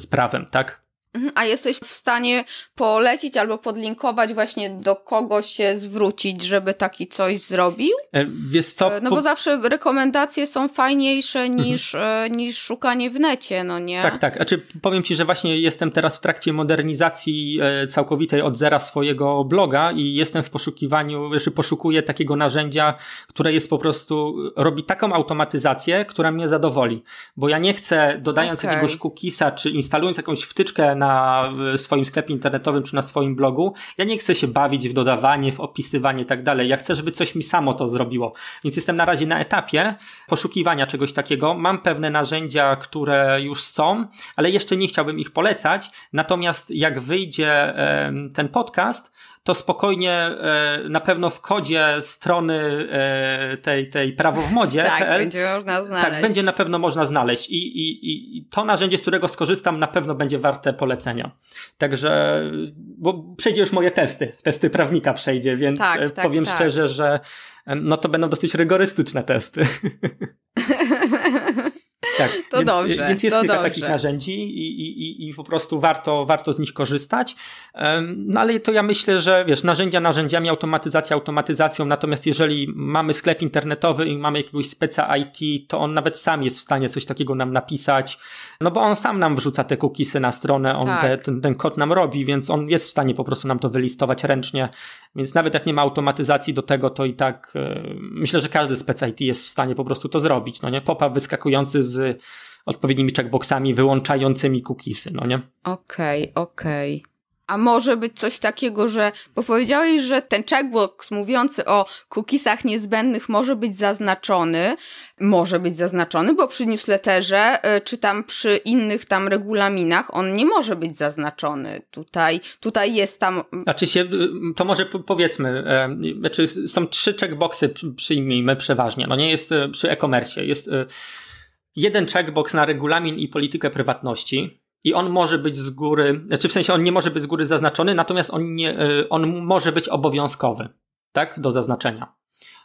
z prawem, tak? Mhm, a jesteś w stanie polecić albo podlinkować właśnie do kogo się zwrócić, żeby taki coś zrobił? E, wiesz co? E, no bo zawsze rekomendacje są fajniejsze mhm. niż, mhm. niż szukanie w necie, no nie? Tak, tak. Znaczy powiem Ci, że właśnie jestem teraz w trakcie modernizacji całkowitej od zera swojego bloga i jestem w poszukiwaniu, znaczy poszukuję takiego narzędzia, które jest po prostu, robi taką automatyzację, która mnie zadowoli. Bo ja nie chcę dodając okay. jakiegoś cookiesa czy instalując jakąś wtyczkę na e, swoim sklepie internetowym czy na swoim blogu. Ja nie chcę się bawić w dodawanie, w opisywanie i tak dalej. Ja chcę, żeby coś mi samo to zrobiło. Więc jestem na razie na etapie poszukiwania czegoś takiego. Mam pewne narzędzia, które już są, ale jeszcze nie chciałbym ich polecać. Natomiast jak wyjdzie ten podcast, to spokojnie e, na pewno w kodzie strony e, tej, tej prawo w modzie. tak, PL, będzie można tak, znaleźć. Tak, będzie na pewno można znaleźć. I, i, I to narzędzie, z którego skorzystam, na pewno będzie warte polecenia. Także, bo przejdzie już moje testy, testy prawnika przejdzie, więc tak, e, tak powiem tak. szczerze, że no to będą dosyć rygorystyczne testy. Tak, to więc, dobrze. Więc jest kilka dobrze. takich narzędzi i, i, i po prostu warto, warto z nich korzystać. No ale to ja myślę, że wiesz, narzędzia narzędziami, automatyzacja automatyzacją, natomiast jeżeli mamy sklep internetowy i mamy jakiegoś speca IT, to on nawet sam jest w stanie coś takiego nam napisać, no bo on sam nam wrzuca te cookiesy na stronę, on tak. te, ten, ten kod nam robi, więc on jest w stanie po prostu nam to wylistować ręcznie więc nawet jak nie ma automatyzacji do tego, to i tak yy, myślę, że każdy spec IT jest w stanie po prostu to zrobić. No nie? Pop-up wyskakujący z odpowiednimi checkboxami wyłączającymi cookiesy, no nie? Okej, okay, okej. Okay. A może być coś takiego, że powiedziałeś, że ten checkbox mówiący o cookiesach niezbędnych może być zaznaczony. Może być zaznaczony, bo przy newsletterze e, czy tam przy innych tam regulaminach on nie może być zaznaczony. Tutaj, tutaj jest tam. Znaczy się, y, to może powiedzmy, znaczy są trzy checkboxy, przyjmijmy przeważnie. No nie jest e, przy e-commerce. Jest jeden checkbox na regulamin i politykę prywatności i on może być z góry, znaczy w sensie on nie może być z góry zaznaczony, natomiast on, nie, e, on może być obowiązkowy, tak, do zaznaczenia.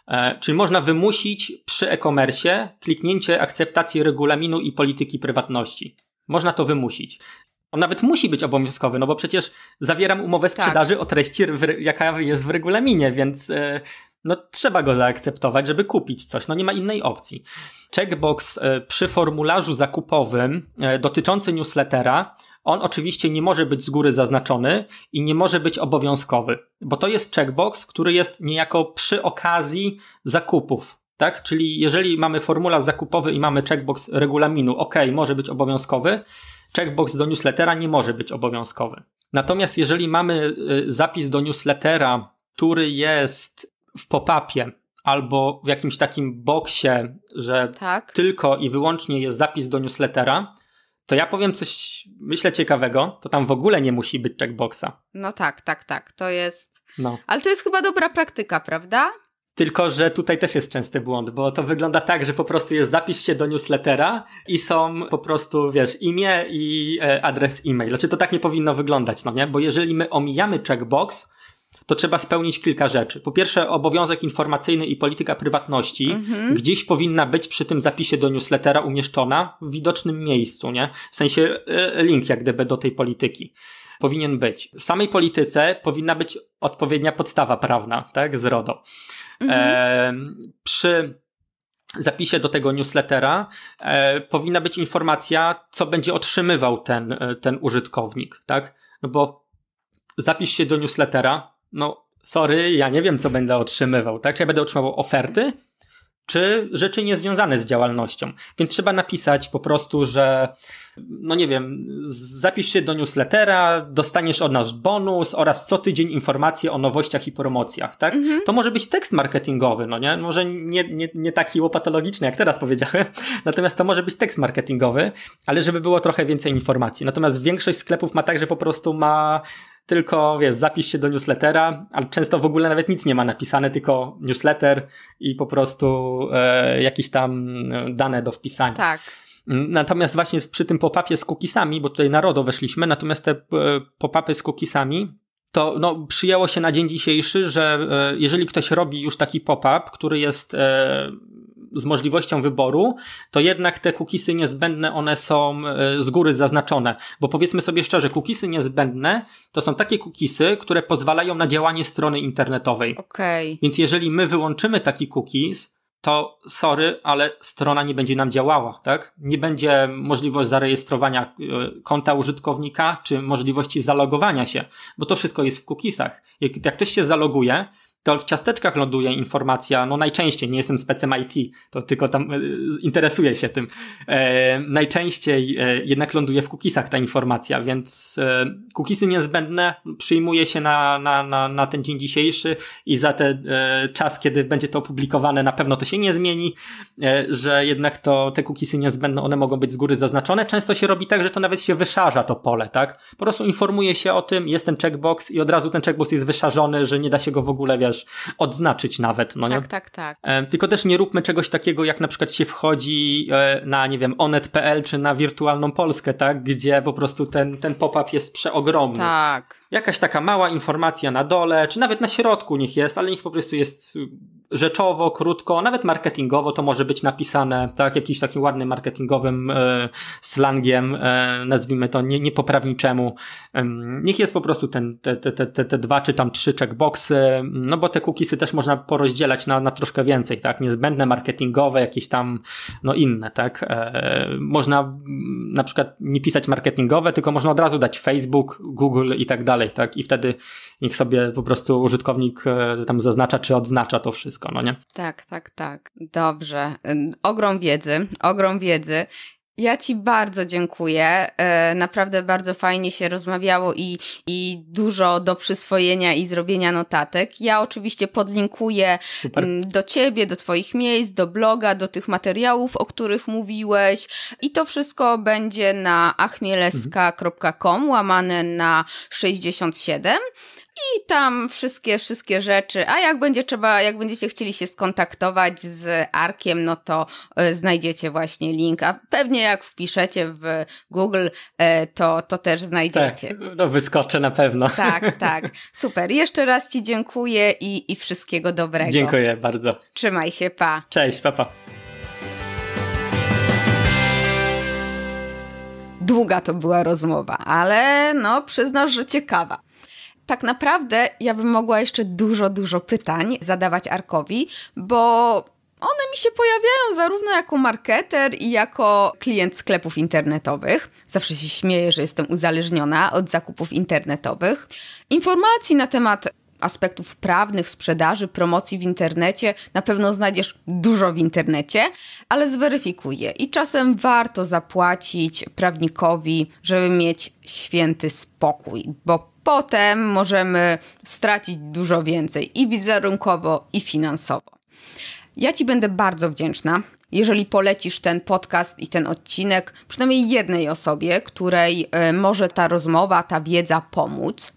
E, czyli można wymusić przy e-commerce kliknięcie akceptacji regulaminu i polityki prywatności. Można to wymusić. On nawet musi być obowiązkowy, no bo przecież zawieram umowę sprzedaży tak. o treści, jaka jest w regulaminie, więc e, no trzeba go zaakceptować, żeby kupić coś. No nie ma innej opcji. Checkbox e, przy formularzu zakupowym e, dotyczący newslettera, on oczywiście nie może być z góry zaznaczony i nie może być obowiązkowy, bo to jest checkbox, który jest niejako przy okazji zakupów. Tak? Czyli jeżeli mamy formularz zakupowy i mamy checkbox regulaminu, ok, może być obowiązkowy, checkbox do newslettera nie może być obowiązkowy. Natomiast jeżeli mamy e, zapis do newslettera, który jest w pop-upie albo w jakimś takim boksie, że tak. tylko i wyłącznie jest zapis do newslettera, to ja powiem coś, myślę, ciekawego, to tam w ogóle nie musi być checkboxa. No tak, tak, tak, to jest... No. Ale to jest chyba dobra praktyka, prawda? Tylko, że tutaj też jest częsty błąd, bo to wygląda tak, że po prostu jest zapis się do newslettera i są po prostu, wiesz, imię i e, adres e-mail. Znaczy to tak nie powinno wyglądać, no nie? Bo jeżeli my omijamy checkbox, to trzeba spełnić kilka rzeczy. Po pierwsze, obowiązek informacyjny i polityka prywatności mhm. gdzieś powinna być przy tym zapisie do newslettera umieszczona w widocznym miejscu, nie? W sensie e, e, link jak gdyby do tej polityki powinien być. W samej polityce powinna być odpowiednia podstawa prawna, tak, z RODO. Mhm. E, przy zapisie do tego newslettera e, powinna być informacja, co będzie otrzymywał ten, e, ten użytkownik, tak? No bo zapisz się do newslettera, no sorry, ja nie wiem, co będę otrzymywał, tak? Czy ja będę otrzymywał oferty, czy rzeczy niezwiązane z działalnością. Więc trzeba napisać po prostu, że no nie wiem, zapisz się do newslettera, dostaniesz od nas bonus oraz co tydzień informacje o nowościach i promocjach, tak? Mhm. To może być tekst marketingowy, no nie? Może nie, nie, nie taki łopatologiczny, jak teraz powiedziałem, natomiast to może być tekst marketingowy, ale żeby było trochę więcej informacji. Natomiast większość sklepów ma tak, że po prostu ma tylko wiesz, zapisz się do newslettera, ale często w ogóle nawet nic nie ma napisane, tylko newsletter i po prostu e, jakieś tam e, dane do wpisania. Tak. Mm, natomiast właśnie przy tym pop-upie z cookiesami, bo tutaj na RODO weszliśmy, natomiast te e, pop-upy z cookiesami, to no, przyjęło się na dzień dzisiejszy, że e, jeżeli ktoś robi już taki pop-up, który jest z możliwością wyboru, to jednak te cookiesy niezbędne, one są e, z góry zaznaczone. Bo powiedzmy sobie szczerze, cookiesy niezbędne to są takie cookiesy, które pozwalają na działanie strony internetowej. Okay. Więc jeżeli my wyłączymy taki cookies, to sorry, ale strona nie będzie nam działała, tak? Nie będzie możliwość zarejestrowania e, konta użytkownika, czy możliwości zalogowania się, bo to wszystko jest w cookiesach. Jak, jak ktoś się zaloguje, to w ciasteczkach ląduje informacja, no najczęściej, nie jestem specem IT, to tylko tam e, interesuję się tym, e, najczęściej e, jednak ląduje w cookiesach ta informacja, więc e, cookiesy niezbędne przyjmuje się na, na, na, na ten dzień dzisiejszy i za ten e, czas, kiedy będzie to opublikowane, na pewno to się nie zmieni, e, że jednak to te cookiesy niezbędne, one mogą być z góry zaznaczone. Często się robi tak, że to nawet się wyszarza to pole, tak? Po prostu informuje się o tym, jest ten checkbox i od razu ten checkbox jest wyszarzony, że nie da się go w ogóle, wiesz, odznaczyć nawet, no nie? Tak, tak, tak. E, tylko też nie róbmy czegoś takiego, jak na przykład się wchodzi e, na, nie wiem, onet.pl czy na wirtualną Polskę, tak? Gdzie po prostu ten, ten pop-up jest przeogromny. Tak. Jakaś taka mała informacja na dole, czy nawet na środku niech jest, ale niech po prostu jest rzeczowo, krótko, nawet marketingowo to może być napisane, tak, jakimś takim ładnym marketingowym e, slangiem, e, nazwijmy to nie, niepoprawniczemu. E, niech jest po prostu ten, te, te, te, te dwa czy tam trzy checkboxy, no bo te cookiesy też można porozdzielać na, na troszkę więcej, tak, niezbędne marketingowe, jakieś tam, no inne, tak. E, można na przykład nie pisać marketingowe, tylko można od razu dać Facebook, Google i tak dalej, tak, i wtedy niech sobie po prostu użytkownik e, tam zaznacza czy odznacza to wszystko wszystko, no nie? Tak, tak, tak. Dobrze. Ogrom wiedzy, ogrom wiedzy. Ja Ci bardzo dziękuję. E, naprawdę bardzo fajnie się rozmawiało i, i dużo do przyswojenia i zrobienia notatek. Ja oczywiście podlinkuję Super. do Ciebie, do Twoich miejsc, do bloga, do tych materiałów, o których mówiłeś. I to wszystko będzie na achmieleska.com łamane na 67 i tam wszystkie, wszystkie rzeczy. A jak będzie trzeba, jak będziecie chcieli się skontaktować z Arkiem, no to e, znajdziecie właśnie link. A pewnie jak wpiszecie w Google, e, to, to też znajdziecie. Tak, no wyskoczę na pewno. Tak, tak. Super. Jeszcze raz Ci dziękuję i, i wszystkiego dobrego. Dziękuję bardzo. Trzymaj się, pa. Cześć, papa. Pa. Długa to była rozmowa, ale no przyznasz, że ciekawa tak naprawdę ja bym mogła jeszcze dużo, dużo pytań zadawać Arkowi, bo one mi się pojawiają zarówno jako marketer i jako klient sklepów internetowych. Zawsze się śmieję, że jestem uzależniona od zakupów internetowych. Informacji na temat aspektów prawnych, sprzedaży, promocji w internecie na pewno znajdziesz dużo w internecie, ale zweryfikuję I czasem warto zapłacić prawnikowi, żeby mieć święty spokój, bo potem możemy stracić dużo więcej i wizerunkowo, i finansowo. Ja Ci będę bardzo wdzięczna, jeżeli polecisz ten podcast i ten odcinek przynajmniej jednej osobie, której e, może ta rozmowa, ta wiedza pomóc.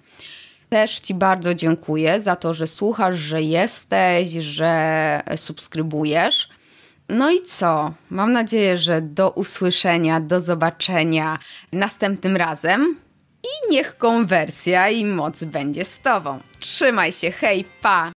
Też Ci bardzo dziękuję za to, że słuchasz, że jesteś, że subskrybujesz. No i co? Mam nadzieję, że do usłyszenia, do zobaczenia następnym razem. I niech konwersja i moc będzie z Tobą. Trzymaj się, hej, pa!